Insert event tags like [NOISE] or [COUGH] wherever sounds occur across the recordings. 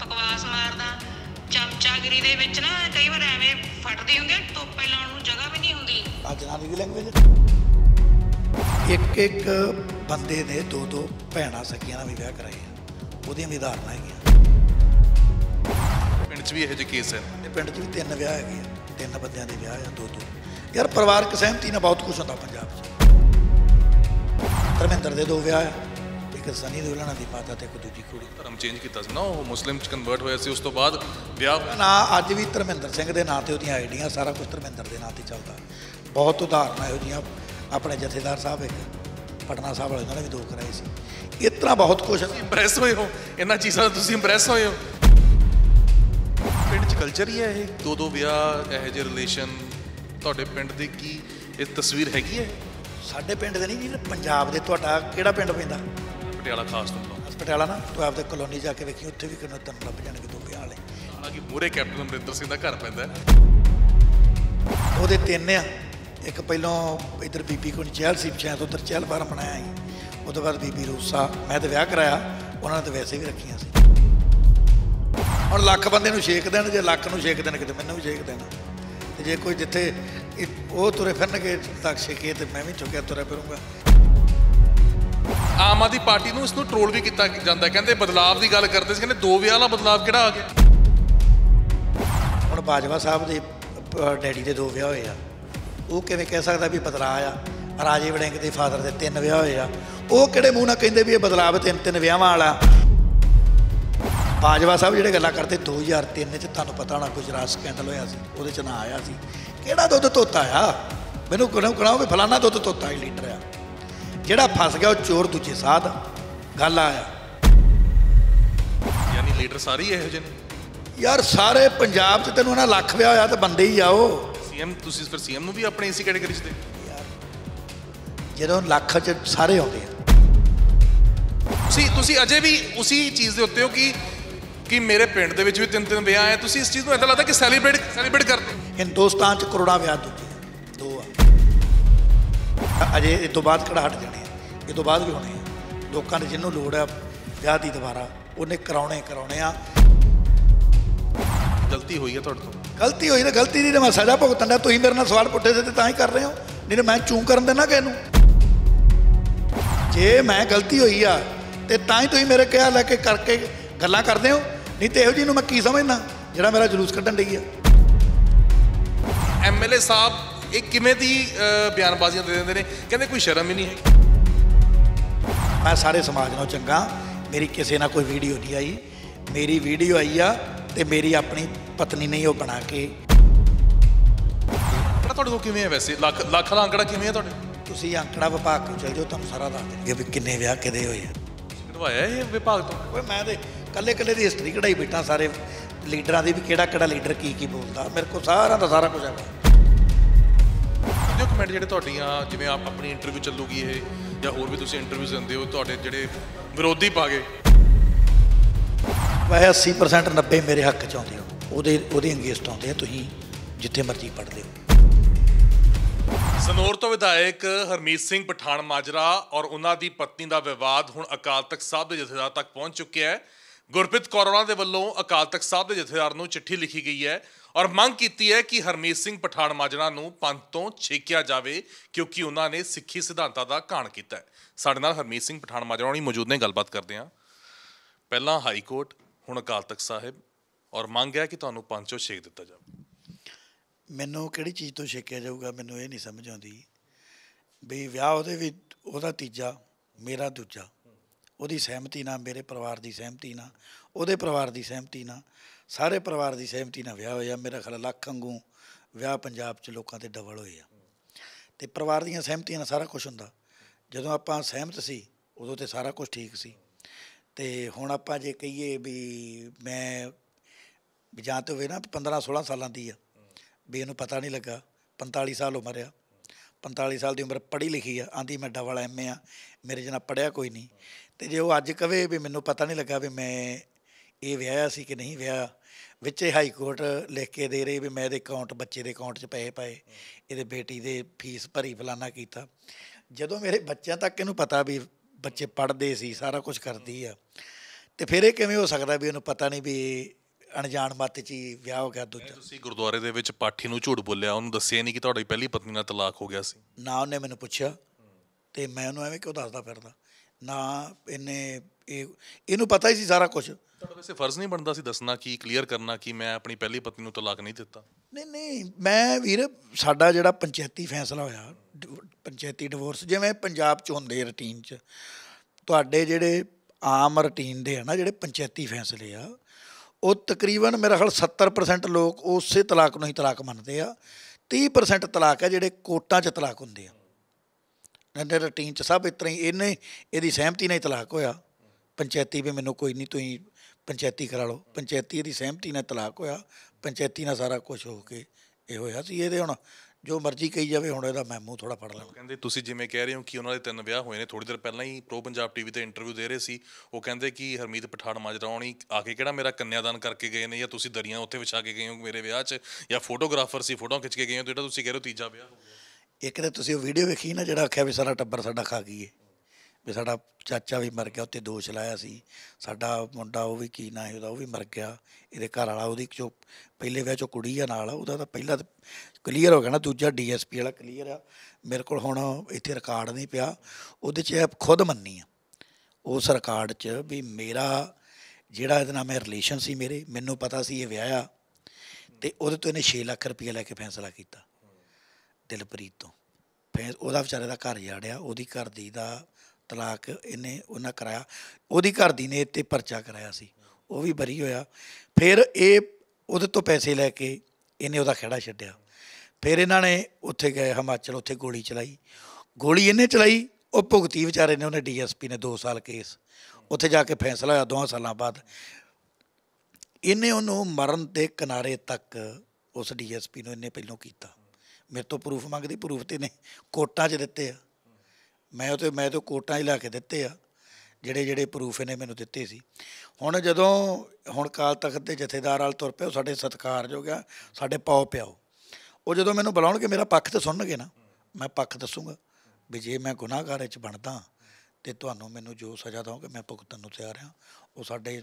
ਬਕਵਾਸ ਮਾਰਦਾ ਚਮਚਾਗਰੀ ਦੇ ਵਿੱਚ ਨਾ ਕਈ ਵਾਰ ਐਵੇਂ ਫਟਦੀ ਹੁੰਦੀ ਟੋਪੇ ਲਾਉਣ ਨੂੰ ਜਗ੍ਹਾ ਵੀ ਨਹੀਂ ਹੁੰਦੀ ਆ ਜਨਾਨੀ ਦੀ ਲੈਂਗੁਏਜ ਇੱਕ ਇੱਕ ਬੰਦੇ ਦੇ ਦੋ ਦੋ ਭੈਣਾ ਸਕੀਆਂ ਨਾਲ ਵੀ ਵਿਆਹ ਕਰਾਏ ਉਹਦੀਆਂ ਵੀ ਧਾਰਨਾ ਹੈਗੀਆਂ ਪਿੰਡ 'ਚ ਵੀ ਇਹੋ ਜਿਹੇ ਕੇਸ ਹੈ ਤੇ ਪਿੰਡ 'ਚ ਵੀ ਤਿੰਨ ਵਿਆਹ ਹੈਗੇ ਆ ਤਿੰਨ ਬੰਦਿਆਂ ਦੇ ਵਿਆਹ ਆ ਦੋ ਦੋ ਯਾਰ ਪਰਿਵਾਰਕ ਸਹਿਮਤੀ ਨਾਲ ਬਹੁਤ ਕੁਝ ਹੁੰਦਾ ਪੰਜਾਬ 'ਚ ਧਰਮਿੰਦਰ ਦੇ ਦੋ ਵਿਆਹ ਆ ਇੱਕ ਸਨੀ ਦੁਲਹਨ ਦੀ ਪਾਤਾ ਤੇ ਇੱਕ ਦੂਜੀ ਕੁੜੀ ਧਰਮ ਚੇਂਜ ਕੀਤਾ ਸੀ ਨਾ ਉਹ ਮੁਸਲਿਮ ਚ ਕਨਵਰਟ ਹੋਇਆ ਸੀ ਉਸ ਤੋਂ ਬਾਅਦ ਵਿਆਹ ਨਾ ਅੱਜ ਵੀ ਧਰਮਿੰਦਰ ਸਿੰਘ ਦੇ ਨਾਂ ਤੇ ਉਹਦੀਆਂ ਆਈਡੀਆਂ ਸਾਰਾ ਕੁਝ ਧਰਮਿੰਦਰ ਦੇ ਨਾਂ ਤੇ ਚੱਲਦਾ ਬਹੁਤ ਉਦਾਹਰਨ ਹੈ ਜੀਆਂ ਆਪਣੇ ਜਥੇਦਾਰ ਸਾਹਿਬ ਇੱਕ ਪਟਨਾ ਸਾਹਿਬ ਵਾਲੇ ਨਾਲ ਵੀ ਦੋ ਕਰਾਏ ਸੀ ਇਤਨਾ ਬਹੁਤ ਕੁਝ ਇੰਪ੍ਰੈਸ ਹੋਏ ਹੋ ਇਹਨਾਂ ਚੀਜ਼ਾਂ ਤੋਂ ਤੁਸੀਂ ਇੰਪ੍ਰੈਸ ਹੋਏ ਹੋ ਪਿੰਡ ਚ ਕਲਚਰ ਹੀ ਹੈ ਇਹ ਦੋ ਦੋ ਵਿਆਹ ਇਹ ਜਿਹੇ ਰਿਲੇਸ਼ਨ ਤੁਹਾਡੇ ਪਿੰਡ ਦੀ ਕੀ ਇਹ ਤਸਵੀਰ ਹੈਗੀ ਹੈ ਸਾਡੇ ਪਿੰਡ ਦੇ ਨਹੀਂ ਜੀ ਪੰਜਾਬ ਦੇ ਤੁਹਾਡਾ ਕਿਹੜਾ ਪਿੰਡ ਪੈਂਦਾ ਪਟਿਆਲਾ ਖਾਸ ਤੌਰ ਪਟਿਆਲਾ ਨਾ ਤੂੰ ਆਪਦੇ ਕਲੋਨੀ ਜਾ ਕੇ ਵੇਖੀ ਉੱਥੇ ਵੀ ਕਿੰਨਾ ਤਨ ਲੱਭ ਜਾਣਗੇ ਦੋ ਵਿਆਹ ਵਾਲੇ ਹਾਲਾਂਕਿ ਮੂਰੇ ਕੈਪਟਨ ਅਮਰਿੰਦਰ ਸਿੰਘ ਦਾ ਘਰ ਪੈਂਦਾ ਉਹਦੇ ਤਿੰਨ ਆ ਇੱਕ ਪਹਿਲਾਂ ਇਧਰ ਬੀਬੀ ਕੋਲ ਚਹਿਲ ਸੀ ਪਛਾਇਆ ਤੋਂ ਉਧਰ ਚਹਿਲ ਬਾਰ ਬਣਾਇਆ ਸੀ ਉਹਦੇ ਬਾਅਦ ਬੀਬੀ ਰੂਸਾ ਮੈਂ ਤਾਂ ਵਿਆਹ ਕਰਾਇਆ ਉਹਨਾਂ ਨੇ ਤਾਂ ਵੈਸੇ ਵੀ ਰੱਖੀਆਂ ਸੀ ਹੁਣ ਲੱਖ ਬੰਦੇ ਨੂੰ ਛੇਕ ਦੇਣ ਜੇ ਲੱਖ ਨੂੰ ਛੇਕ ਦੇਣ ਕਿਤੇ ਮੈਨੂੰ ਵੀ ਛੇਕ ਦੇਣਾ ਤੇ ਜੇ ਕੋਈ ਜਿੱਥੇ ਉਹ ਤੁਰੇ ਫਿਰਨਗੇ ਤੱਕ ਛੇਕੇ ਤੇ ਮੈਂ ਵੀ ਚੁੱਕਿਆ ਤੁਰੇ ਫਿਰੂੰਗਾ ਆਮ ਆਦੀ ਪਾਰਟੀ ਨੂੰ ਇਸ ਨੂੰ ਟ੍ਰੋਲ ਵੀ ਕੀਤਾ ਜਾਂਦਾ ਕਹਿੰਦੇ ਬਦਲਾਅ ਦੀ ਗੱਲ ਕਰਦੇ ਸੀ ਕਹਿੰਦੇ ਦੋ ਵਿਆਹ ਵਾਲਾ ਬਦਲਾਅ ਕਿਹੜਾ ਆ ਗਿਆ ਹੁਣ ਬਾਜਵਾ ਸਾਹਿਬ ਦੇ ਡੈਡੀ ਦੇ ਦੋ ਵਿਆਹ ਹੋਏ ਆ ਉਹ ਕਿਵੇਂ ਕਹਿ ਸਕਦਾ ਵੀ ਬਦਲਾਅ ਆ ਰਾਜੇ ਵੜਿੰਗ ਦੇ ਫਾਦਰ ਦੇ ਤਿੰਨ ਵਿਆਹ ਹੋਏ ਆ ਉਹ ਕਿਹੜੇ ਮੂੰਹ ਨਾਲ ਕਹਿੰਦੇ ਵੀ ਇਹ ਬਦਲਾਅ ਤਿੰਨ ਤਿੰਨ ਵਿਆਹਾਂ ਵਾਲਾ ਬਾਜਵਾ ਸਾਹਿਬ ਜਿਹੜੇ ਗੱਲਾਂ ਕਰਦੇ 2003 ਚ ਤੁਹਾਨੂੰ ਪਤਾ ਹੋਣਾ ਗੁਜਰਾਤ ਸਕੈਂਡਲ ਹੋਇਆ ਸੀ ਉਹਦੇ ਚ ਨਾ ਆਇਆ ਸੀ ਕਿਹੜਾ ਦੁੱਧ ਤੋਤਾ ਆ ਮੈਨੂੰ ਕੋਈ ਨਾ ਉਹ ਫਲਾਣਾ ਦੁੱਧ ਤੋਤਾ ਹੀ ਲੀਟਰ ਆ ਜਿਹੜਾ ਫਸ ਗਿਆ ਉਹ ਚੋਰ ਦੂਜੇ ਸਾਧ ਗੱਲ ਆਇਆ ਯਾਨੀ ਲੀਡਰ ਸਾਰੇ ਇਹੋ ਜਿਹੇ ਨੇ ਯਾਰ ਸਾਰੇ ਪੰਜਾਬ 'ਚ ਤੈਨੂੰ ਨਾ ਲੱਖ ਵਿਆ ਹੋਇਆ ਤਾਂ ਬੰਦੇ ਹੀ ਆਓ ਸੀਐਮ ਤੁਸੀਂ ਫਿਰ ਸੀਐਮ ਨੂੰ ਵੀ ਆਪਣੇ ਇਸੇ ਕੈਟਾਗਰੀ 'ਚ ਦੇ ਯਾਰ ਜਦੋਂ ਲੱਖ 'ਚ ਸਾਰੇ ਆਉਂਦੇ ਆ ਤੁਸੀਂ ਤੁਸੀਂ ਅਜੇ ਵੀ ਉਸੇ ਚੀਜ਼ ਦੇ ਉੱਤੇ ਹੋ ਕਿ ਕਿ ਮੇਰੇ ਪਿੰਡ ਦੇ ਵਿੱਚ ਵੀ ਤਿੰਨ ਤਿੰਨ ਵਿਆਹ ਆਏ ਤੁਸੀਂ ਇਸ ਚੀਜ਼ ਨੂੰ ਇਦਾਂ ਲੱਗਦਾ ਕਿ ਸੈਲੀਬ੍ਰੇਟ ਸੈਲੀਬ੍ਰੇਟ ਕਰਦੇ ਹਿੰਦੁਸਤਾਨ 'ਚ ਕਰੋੜਾਂ ਵਿਆਹ ਦੂਜੇ ਦੋ ਆ ਅਜੇ ਇਹ ਤੋਂ ਬਾਅਦ ਕਿਹੜਾ ਹਟ ਜਾਣਾ ਇਹ ਤੋਂ ਬਾਅਦ ਵੀ ਹੋਣੇ ਆ ਲੋਕਾਂ ਦੇ ਜਿੰਨੂੰ ਲੋੜ ਆ ਵਿਆਹ ਦੀ ਦੁਬਾਰਾ ਉਹਨੇ ਕਰਾਉਣੇ ਕਰਾਉਣੇ ਆ ਗਲਤੀ ਹੋਈ ਹੈ ਤੁਹਾਡੇ ਤੋਂ ਗਲਤੀ ਹੋਈ ਨਾ ਗਲਤੀ ਦੀ ਤੇ ਮੈਂ ਸਜ਼ਾ ਭੁਗਤਣ ਦਾ ਤੁਸੀਂ ਮੇਰੇ ਨਾਲ ਸਵਾਲ ਪੁੱਟੇ ਸੀ ਤੇ ਤਾਂ ਹੀ ਕਰ ਰਹੇ ਹੋ ਨਹੀਂ ਤਾਂ ਮੈਂ ਚੂੰ ਕਰਨ ਦੇਣਾ ਕਿਸ ਨੂੰ ਜੇ ਮੈਂ ਗਲਤੀ ਹੋਈ ਆ ਤੇ ਤਾਂ ਹੀ ਤੁਸੀਂ ਮੇਰੇ ਕਿਹਾ ਲੈ ਕੇ ਕਰਕੇ ਗੱਲਾਂ ਕਰਦੇ ਹੋ ਨਹੀਂ ਤੇ ਇਹੋ ਜੀ ਨੂੰ ਮੈਂ ਕੀ ਸਮਝਣਾ ਜਿਹੜਾ ਮੇਰਾ ਜਲੂਸ ਕੱਢਣ ਲਈ ਆ ਐਮਐਲਏ ਸਾਹਿਬ ਇਹ ਕਿਵੇਂ ਦੀ ਬਿਆਨਬਾਜ਼ੀਆਂ ਦੇ ਦਿੰਦੇ ਨੇ ਕਹਿੰਦੇ ਕੋਈ ਸ਼ਰਮ ਹੀ ਨਹੀਂ ਹੈ ਮੈਂ ਸਾਰੇ ਸਮਾਜ ਨਾਲ ਚੰਗਾ ਮੇਰੀ ਕਿਸੇ ਨਾਲ ਕੋਈ ਵੀਡੀਓ ਨਹੀਂ ਆਈ ਮੇਰੀ ਵੀਡੀਓ ਆਈ ਆ ਤੇ ਮੇਰੀ ਆਪਣੀ ਪਤਨੀ ਨੇ ਉਹ ਬਣਾ ਕੇ ਤੁਹਾਡੇ ਕੋਲ ਕਿਵੇਂ ਹੈ ਵੈਸੇ ਲੱਖ ਲੱਖ ਦਾ ਅੰਕੜਾ ਕਿਵੇਂ ਹੈ ਤੁਹਾਡੇ ਤੁਸੀਂ ਅੰਕੜਾ ਵਿਭਾਗ ਤੋਂ ਚਲ ਜਾਓ ਤੁਹਾਨੂੰ ਸਾਰਾ ਦੱਸ ਦੇਣਗੇ ਵੀ ਕਿੰਨੇ ਵਿਆਹ ਕਿਦੇ ਹੋਏ ਆ ਕਢਵਾਇਆ ਇਹ ਵਿਭਾਗ ਤੋਂ ਓਏ ਮੈਂ ਤੇ ਕੱਲੇ ਕੱਲੇ ਦੀ ਹਿਸਟਰੀ ਕਢਾਈ ਬੈਠਾ ਸਾਰੇ ਲੀਡਰਾਂ ਦੀ ਵੀ ਕਿਹੜਾ ਕਿਹੜਾ ਲੀਡਰ ਕੀ ਕੀ ਬੋਲਦਾ ਮੇਰੇ ਕੋਲ ਸਾਰਾ ਦਾ ਸਾਰਾ ਕੁਝ ਹੈ ਜੋ ਕਮੈਂਟ ਜਿਹੜੇ ਤੁਹਾਡੀਆਂ ਜਿਵੇਂ ਆਪ ਆਪਣੀ ਇੰਟਰਵਿਊ ਚੱਲੂਗੀ ਇਹ ਜਾਂ ਹੋਰ ਵੀ ਤੁਸੀਂ ਇੰਟਰਵਿਊਜ਼ ਦਿੰਦੇ ਹੋ ਤੁਹਾਡੇ ਜਿਹੜੇ ਵਿਰੋਧੀ ਪਾਗੇ ਵੈਸੇ 80% 90 ਮੇਰੇ ਹੱਕ ਚ ਆਉਂਦੇ ਹੋ ਉਹਦੇ ਉਹਦੇ ਅੰਗੇਸਟ ਆਉਂਦੇ ਆ ਤੁਸੀਂ ਜਿੱਥੇ ਮਰਜ਼ੀ ਪੜ ਲਿਓ ਸਨੌਰ ਤੋਂ ਵਿਧਾਇਕ ਹਰਮੀਤ ਸਿੰਘ ਪਠਾਨ ਮਾਜਰਾ ਔਰ ਉਹਨਾਂ ਦੀ ਪਤਨੀ ਦਾ ਵਿਵਾਦ ਹੁਣ ਅਕਾਲ ਤਖਤ ਸਾਹਿਬ ਦੇ ਜਥੇਦਾਰ ਤੱਕ ਪਹੁੰਚ ਚੁੱਕਿਆ ਹੈ ਗੁਰਪ੍ਰੀਤ ਕੋਰੋਨਾ ਦੇ ਵੱਲੋਂ ਅਕਾਲ ਤਖਤ ਸਾਹਿਬ ਦੇ ਜਥੇਦਾਰ ਨੂੰ ਚਿੱਠੀ ਲਿਖੀ ਗਈ ਹੈ ਔਰ ਮੰਗ ਕੀਤੀ ਹੈ ਕਿ ਹਰਮੀਤ ਸਿੰਘ ਪਠਾਨ ਮਾਜਰਾ ਨੂੰ ਪੰਥ ਤੋਂ ਛੇਕਿਆ ਜਾਵੇ ਕਿਉਂਕਿ ਉਹਨਾਂ ਨੇ ਸਿੱਖੀ ਸਿਧਾਂਤਾਂ ਦਾ ਘਾਣ ਕੀਤਾ ਹੈ ਸਾਡੇ ਨਾਲ ਹਰਮੀਤ ਸਿੰਘ ਪਠਾਨ ਮਾਜਰਾ ਹੁਣੀ ਮੌਜੂਦ ਨੇ ਗੱਲਬਾਤ ਕਰਦੇ ਹਾਂ ਪਹਿਲਾਂ ਹਾਈ ਕੋਰਟ ਹੁਣ ਅਕਾਲ ਤਖਤ ਸਾਹਿਬ ਔਰ ਮੰਗ ਹੈ ਕਿ ਤੁਹਾਨੂੰ ਪੰਥ ਤੋਂ ਛੇਕ ਦਿੱਤਾ ਜਾਵੇ ਮੈਨੂੰ ਕਿਹੜੀ ਚੀਜ਼ ਤੋਂ ਛੇਕਿਆ ਜਾਊਗਾ ਮੈਨੂੰ ਇਹ ਨਹੀਂ ਸਮਝ ਆਉਂਦੀ ਵੀ ਵਿਆਹ ਉਹਦੇ ਵੀ ਉਹਦਾ ਤੀਜਾ ਮੇਰਾ ਦੂਜਾ ਉਹਦੀ ਸਹਿਮਤੀ ਨਾਲ ਮੇਰੇ ਪਰਿਵਾਰ ਦੀ ਸਹਿਮਤੀ ਨਾਲ ਉਹਦੇ ਪਰਿਵਾਰ ਦੀ ਸਹਿਮਤੀ ਨਾਲ ਸਾਰੇ ਪਰਿਵਾਰ ਦੀ ਸਹਿਮਤੀ ਨਾਲ ਵਿਆਹ ਹੋਇਆ ਮੇਰਾ ਖਲ ਲੱਖ ਵਾਂਗੂ ਵਿਆਹ ਪੰਜਾਬ 'ਚ ਲੋਕਾਂ ਤੇ ਡਬਲ ਹੋਏ ਆ ਤੇ ਪਰਿਵਾਰ ਦੀਆਂ ਸਹਿਮਤੀਆਂ ਨਾਲ ਸਾਰਾ ਕੁਝ ਹੁੰਦਾ ਜਦੋਂ ਆਪਾਂ ਸਹਿਮਤ ਸੀ ਉਦੋਂ ਤੇ ਸਾਰਾ ਕੁਝ ਠੀਕ ਸੀ ਤੇ ਹੁਣ ਆਪਾਂ ਜੇ ਕਹੀਏ ਵੀ ਮੈਂ ਵੀ ਜਾਂ ਹੋਵੇ ਨਾ 15 16 ਸਾਲਾਂ ਦੀ ਆ ਵੀ ਇਹਨੂੰ ਪਤਾ ਨਹੀਂ ਲੱਗਾ 45 ਸਾਲ ਉਮਰ ਆ 45 ਸਾਲ ਦੀ ਉਮਰ ਪੜ੍ਹੀ ਲਿਖੀ ਆ ਆਂਦੀ ਮੈਂ ਡਬਲ ਐਮਏ ਆ ਮੇਰੇ ਜਨਾ ਪੜਿਆ ਕੋਈ ਨਹੀਂ ਤੇ ਜੇ ਉਹ ਅੱਜ ਕਵੇ ਵੀ ਮੈਨੂੰ ਪਤਾ ਨਹੀਂ ਲੱਗਾ ਵੀ ਮੈਂ ਇਹ ਵਿਆਹਿਆ ਸੀ ਕਿ ਨਹੀਂ ਵਿਆਹਿਆ ਵਿੱਚ ਹਾਈ ਕੋਰਟ ਲਿਖ ਕੇ ਦੇ ਰਹੀ ਵੀ ਮੈਂ ਇਹਦੇ ਅਕਾਊਂਟ ਬੱਚੇ ਦੇ ਅਕਾਊਂਟ 'ਚ ਪਏ ਪਏ ਇਹਦੇ ਬੇਟੀ ਦੇ ਫੀਸ ਭਰੀ ਫਲਾਨਾ ਕੀਤਾ ਜਦੋਂ ਮੇਰੇ ਬੱਚਿਆਂ ਤੱਕ ਇਹਨੂੰ ਪਤਾ ਵੀ ਬੱਚੇ ਪੜਦੇ ਸੀ ਸਾਰਾ ਕੁਝ ਕਰਦੀ ਆ ਤੇ ਫਿਰ ਇਹ ਕਿਵੇਂ ਹੋ ਸਕਦਾ ਵੀ ਉਹਨੂੰ ਪਤਾ ਨਹੀਂ ਵੀ ਅਣਜਾਣ ਮੱਤ 'ਚ ਹੀ ਵਿਆਹ ਹੋ ਗਿਆ ਦੂਜਾ ਤੁਸੀਂ ਗੁਰਦੁਆਰੇ ਦੇ ਵਿੱਚ ਪਾਠੀ ਨੂੰ ਝੂਠ ਬੋਲਿਆ ਉਹਨੂੰ ਦੱਸਿਆ ਨਹੀਂ ਕਿ ਤੁਹਾਡੀ ਪਹਿਲੀ ਪਤਨੀ ਨਾਲ ਤਲਾਕ ਹੋ ਗਿਆ ਸੀ ਨਾ ਉਹਨੇ ਮੈਨੂੰ ਪੁੱਛਿਆ ਤੇ ਮੈਂ ਉਹਨੂੰ ਐਵੇਂ ਕਿਉਂ ਦੱਸਦਾ ਫਿਰਦਾ ਨਾ ਇਹਨੇ ਇਹਨੂੰ ਪਤਾ ਹੀ ਸੀ ਸਾਰਾ ਕੁਝ ਤੁਹਾਡਾ ਵੈਸੇ ਫਰਜ਼ ਨਹੀਂ ਬਣਦਾ ਸੀ ਦੱਸਣਾ ਕੀ ਕਲੀਅਰ ਕਰਨਾ ਕਿ ਮੈਂ ਆਪਣੀ ਪਹਿਲੀ ਪਤਨੀ ਨੂੰ ਤਲਾਕ ਨਹੀਂ ਦਿੱਤਾ ਨਹੀਂ ਨਹੀਂ ਮੈਂ ਵੀਰ ਸਾਡਾ ਜਿਹੜਾ ਪੰਚਾਇਤੀ ਫੈਸਲਾ ਹੋਇਆ ਪੰਚਾਇਤੀ ਡਿਵੋਰਸ ਜਿਵੇਂ ਪੰਜਾਬ ਚ ਹੁੰਦੇ ਰੁਟੀਨ ਚ ਤੁਹਾਡੇ ਜਿਹੜੇ ਆਮ ਰੁਟੀਨ ਦੇ ਹਨਾ ਜਿਹੜੇ ਪੰਚਾਇਤੀ ਫੈਸਲੇ ਆ ਉਹ ਤਕਰੀਬਨ ਮੇਰੇ ਖਿਆਲ 70% ਲੋਕ ਉਸੇ ਤਲਾਕ ਨੂੰ ਹੀ ਤਲਾਕ ਮੰਨਦੇ ਆ 30% ਤਲਾਕ ਹੈ ਜਿਹੜੇ ਕੋਟਾਂ 'ਚ ਤਲਾਕ ਹੁੰਦੇ ਆ ਨੰਨੇ ਰੂਟੀਨ 'ਚ ਸਭ ਇਤਰਾ ਹੀ ਇਹਨੇ ਇਹਦੀ ਸਹਿਮਤੀ ਨਾਲ ਤਲਾਕ ਹੋਇਆ ਪੰਚਾਇਤੀ ਵੀ ਮੈਨੂੰ ਕੋਈ ਨਹੀਂ ਤੁਸੀਂ ਪੰਚਾਇਤੀ ਕਰਾ ਲਓ ਪੰਚਾਇਤੀ ਇਹਦੀ ਸਹਿਮਤੀ ਨਾਲ ਤਲਾਕ ਹੋਇਆ ਪੰਚਾਇਤੀ ਨਾਲ ਸਾਰਾ ਕੁਝ ਹੋ ਕੇ ਇਹ ਹੋਇਆ ਸੀ ਇਹਦੇ ਹੁਣ ਜੋ ਮਰਜ਼ੀ ਕਹੀ ਜਾਵੇ ਹੁਣ ਇਹਦਾ ਮੈਂ ਮੂੰਹ ਥੋੜਾ ਫੜ ਲੈਣਾ ਕਹਿੰਦੇ ਤੁਸੀਂ ਜਿਵੇਂ ਕਹਿ ਰਹੇ ਹੋ ਕਿ ਉਹਨਾਂ ਦੇ ਤਿੰਨ ਵਿਆਹ ਹੋਏ ਨੇ ਥੋੜੀ ਦਿਨ ਪਹਿਲਾਂ ਹੀ ਪ੍ਰੋ ਪੰਜਾਬ ਟੀਵੀ ਤੇ ਇੰਟਰਵਿਊ ਦੇ ਰਹੇ ਸੀ ਉਹ ਕਹਿੰਦੇ ਕਿ ਹਰਮੀਤ ਪਠਾਨ ਹੋਣੀ ਆ ਕੇ ਕਿਹੜਾ ਮੇਰਾ ਕੰਨਿਆਦਾਨ ਕਰਕੇ ਗਏ ਨੇ ਜਾਂ ਤੁਸੀਂ ਦਰੀਆਂ ਉੱਥੇ ਵਿਛਾ ਕੇ ਗਏ ਹੋ ਮੇਰੇ ਵਿਆਹ 'ਚ ਜਾਂ ਫੋਟੋਗ੍ਰਾਫਰ ਸੀ ਫੋਟੋਆਂ ਖਿੱਚ ਕੇ ਗਏ ਹੋ ਤੇ ਜਿਹੜਾ ਤੁਸੀਂ ਕਹਿ ਰਹੇ ਹੋ ਤੀਜਾ ਵਿਆਹ ਹੋ ਗਿਆ ਇੱਕ ਤੇ ਤੁਸੀਂ ਉਹ ਵੀਡੀਓ ਵੇਖੀ ਨਾ ਜਿਹੜਾ ਆਖਿਆ ਵੀ ਸਾਰਾ ਟੱਬਰ ਸਾਡਾ ਖਾ ਗਈ ਏ ਵੀ ਸਾਡਾ ਚਾਚਾ ਵੀ ਮਰ ਗਿਆ ਉੱਤੇ ਦੋਸ਼ ਲਾਇਆ ਸੀ ਸਾਡਾ ਮੁੰਡਾ ਉਹ ਵੀ ਕੀ ਨਾ ਉਹਦਾ ਉਹ ਵੀ ਮਰ ਗਿਆ ਇਹਦੇ ਘਰ ਵਾਲਾ ਉਹਦੀ ਜੋ ਪਹਿਲੇ ਵਿਆਹ ਚੋਂ ਕੁੜੀ ਆ ਨਾਲ ਉਹਦਾ ਤਾਂ ਪਹਿਲਾ ਕਲੀਅਰ ਹੋ ਗਿਆ ਨਾ ਦੂਜਾ ਡੀਐਸਪੀ ਵਾਲਾ ਕਲੀਅਰ ਆ ਮੇਰੇ ਕੋਲ ਹੁਣ ਇੱਥੇ ਰਿਕਾਰਡ ਨਹੀਂ ਪਿਆ ਉਹਦੇ 'ਚ ਖੁਦ ਮੰਨੀ ਆ ਉਸ ਰਿਕਾਰਡ 'ਚ ਵੀ ਮੇਰਾ ਜਿਹੜਾ ਇਹਦੇ ਨਾਲ ਮੈਂ ਰਿਲੇਸ਼ਨ ਸੀ ਮੇਰੇ ਮੈਨੂੰ ਪਤਾ ਸੀ ਇਹ ਵਿਆਹ ਆ ਤੇ ਉਹਦੇ ਤੋਂ ਇਹਨੇ 6 ਲੱਖ ਰੁਪਏ ਲੈ ਕੇ ਫੈਸਲਾ ਕੀਤਾ ਦਿਲਪ੍ਰੀਤ ਤੋਂ ਫਿਰ ਉਹਦਾ ਵਿਚਾਰੇ ਦਾ ਘਰ ਜਾੜਿਆ ਉਹਦੀ ਘਰ ਦੀ ਦਾ ਤਲਾਕ ਇਹਨੇ ਉਹਨਾਂ ਕਰਾਇਆ ਉਹਦੀ ਘਰ ਦੀ ਨੇ ਇੱਥੇ ਪਰਚਾ ਕਰਾਇਆ ਸੀ ਉਹ ਵੀ ਬਰੀ ਹੋਇਆ ਫਿਰ ਇਹ ਉਹਦੇ ਤੋਂ ਪੈਸੇ ਲੈ ਕੇ ਇਹਨੇ ਉਹਦਾ ਖੇੜਾ ਛੱਡਿਆ ਫਿਰ ਇਹਨਾਂ ਨੇ ਉੱਥੇ ਗਏ ਹਿਮਾਚਲ ਉੱਥੇ ਗੋਲੀ ਚਲਾਈ ਗੋਲੀ ਇਹਨੇ ਚਲਾਈ ਉਹ ਭੁਗਤੀ ਵਿਚਾਰੇ ਨੇ ਉਹਨੇ ਡੀਐਸਪੀ ਨੇ 2 ਸਾਲ ਕੇਸ ਉੱਥੇ ਜਾ ਕੇ ਫੈਸਲਾ ਹੋਇਆ 2 ਸਾਲਾਂ ਬਾਅਦ ਇਹਨੇ ਉਹਨੂੰ ਮਰਨ ਦੇ ਕਿਨਾਰੇ ਤੱਕ ਉਸ ਡੀਐਸਪੀ ਨੂੰ ਇਹਨੇ ਪਹਿਲਾਂ ਕੀਤਾ ਮੇਰੇ ਤੋਂ ਪ੍ਰੂਫ ਮੰਗਦੀ ਪ੍ਰੂਫ ਤੇ ਨਹੀਂ ਕੋਟਾਂ 'ਚ ਦਿੱਤੇ ਆ ਮੈਂ ਉਹ ਤੇ ਮੈਂ ਤੇ ਕੋਟਾਂ 'ਚ ਲਾ ਕੇ ਦਿੱਤੇ ਆ ਜਿਹੜੇ ਜਿਹੜੇ ਪ੍ਰੂਫ ਇਹਨੇ ਮੈਨੂੰ ਦਿੱਤੇ ਸੀ ਹੁਣ ਜਦੋਂ ਹੁਣ ਕਾਲ ਤਖਤ ਦੇ ਜਥੇਦਾਰ ਵਾਲ ਤੁਰ ਪਿਆ ਸਾਡੇ ਸਤਕਾਰ ਜੋ ਗਿਆ ਸਾਡੇ ਪਾਉ ਪਿਆਓ ਉਹ ਜਦੋਂ ਮੈਨੂੰ ਬੁਲਾਉਣਗੇ ਮੇਰਾ ਪੱਖ ਤੇ ਸੁਣਨਗੇ ਨਾ ਮੈਂ ਪੱਖ ਦੱਸੂਗਾ ਵੀ ਜੇ ਮੈਂ ਗੁਨਾਹਗਾਰ ਵਿੱਚ ਬਣਦਾ ਤੇ ਤੁਹਾਨੂੰ ਮੈਨੂੰ ਜੋ ਸਜ਼ਾ ਦੋਗੇ ਮੈਂ ਭੁਗਤਣ ਨੂੰ ਤਿਆਰ ਹਾਂ ਉਹ ਸਾਡੇ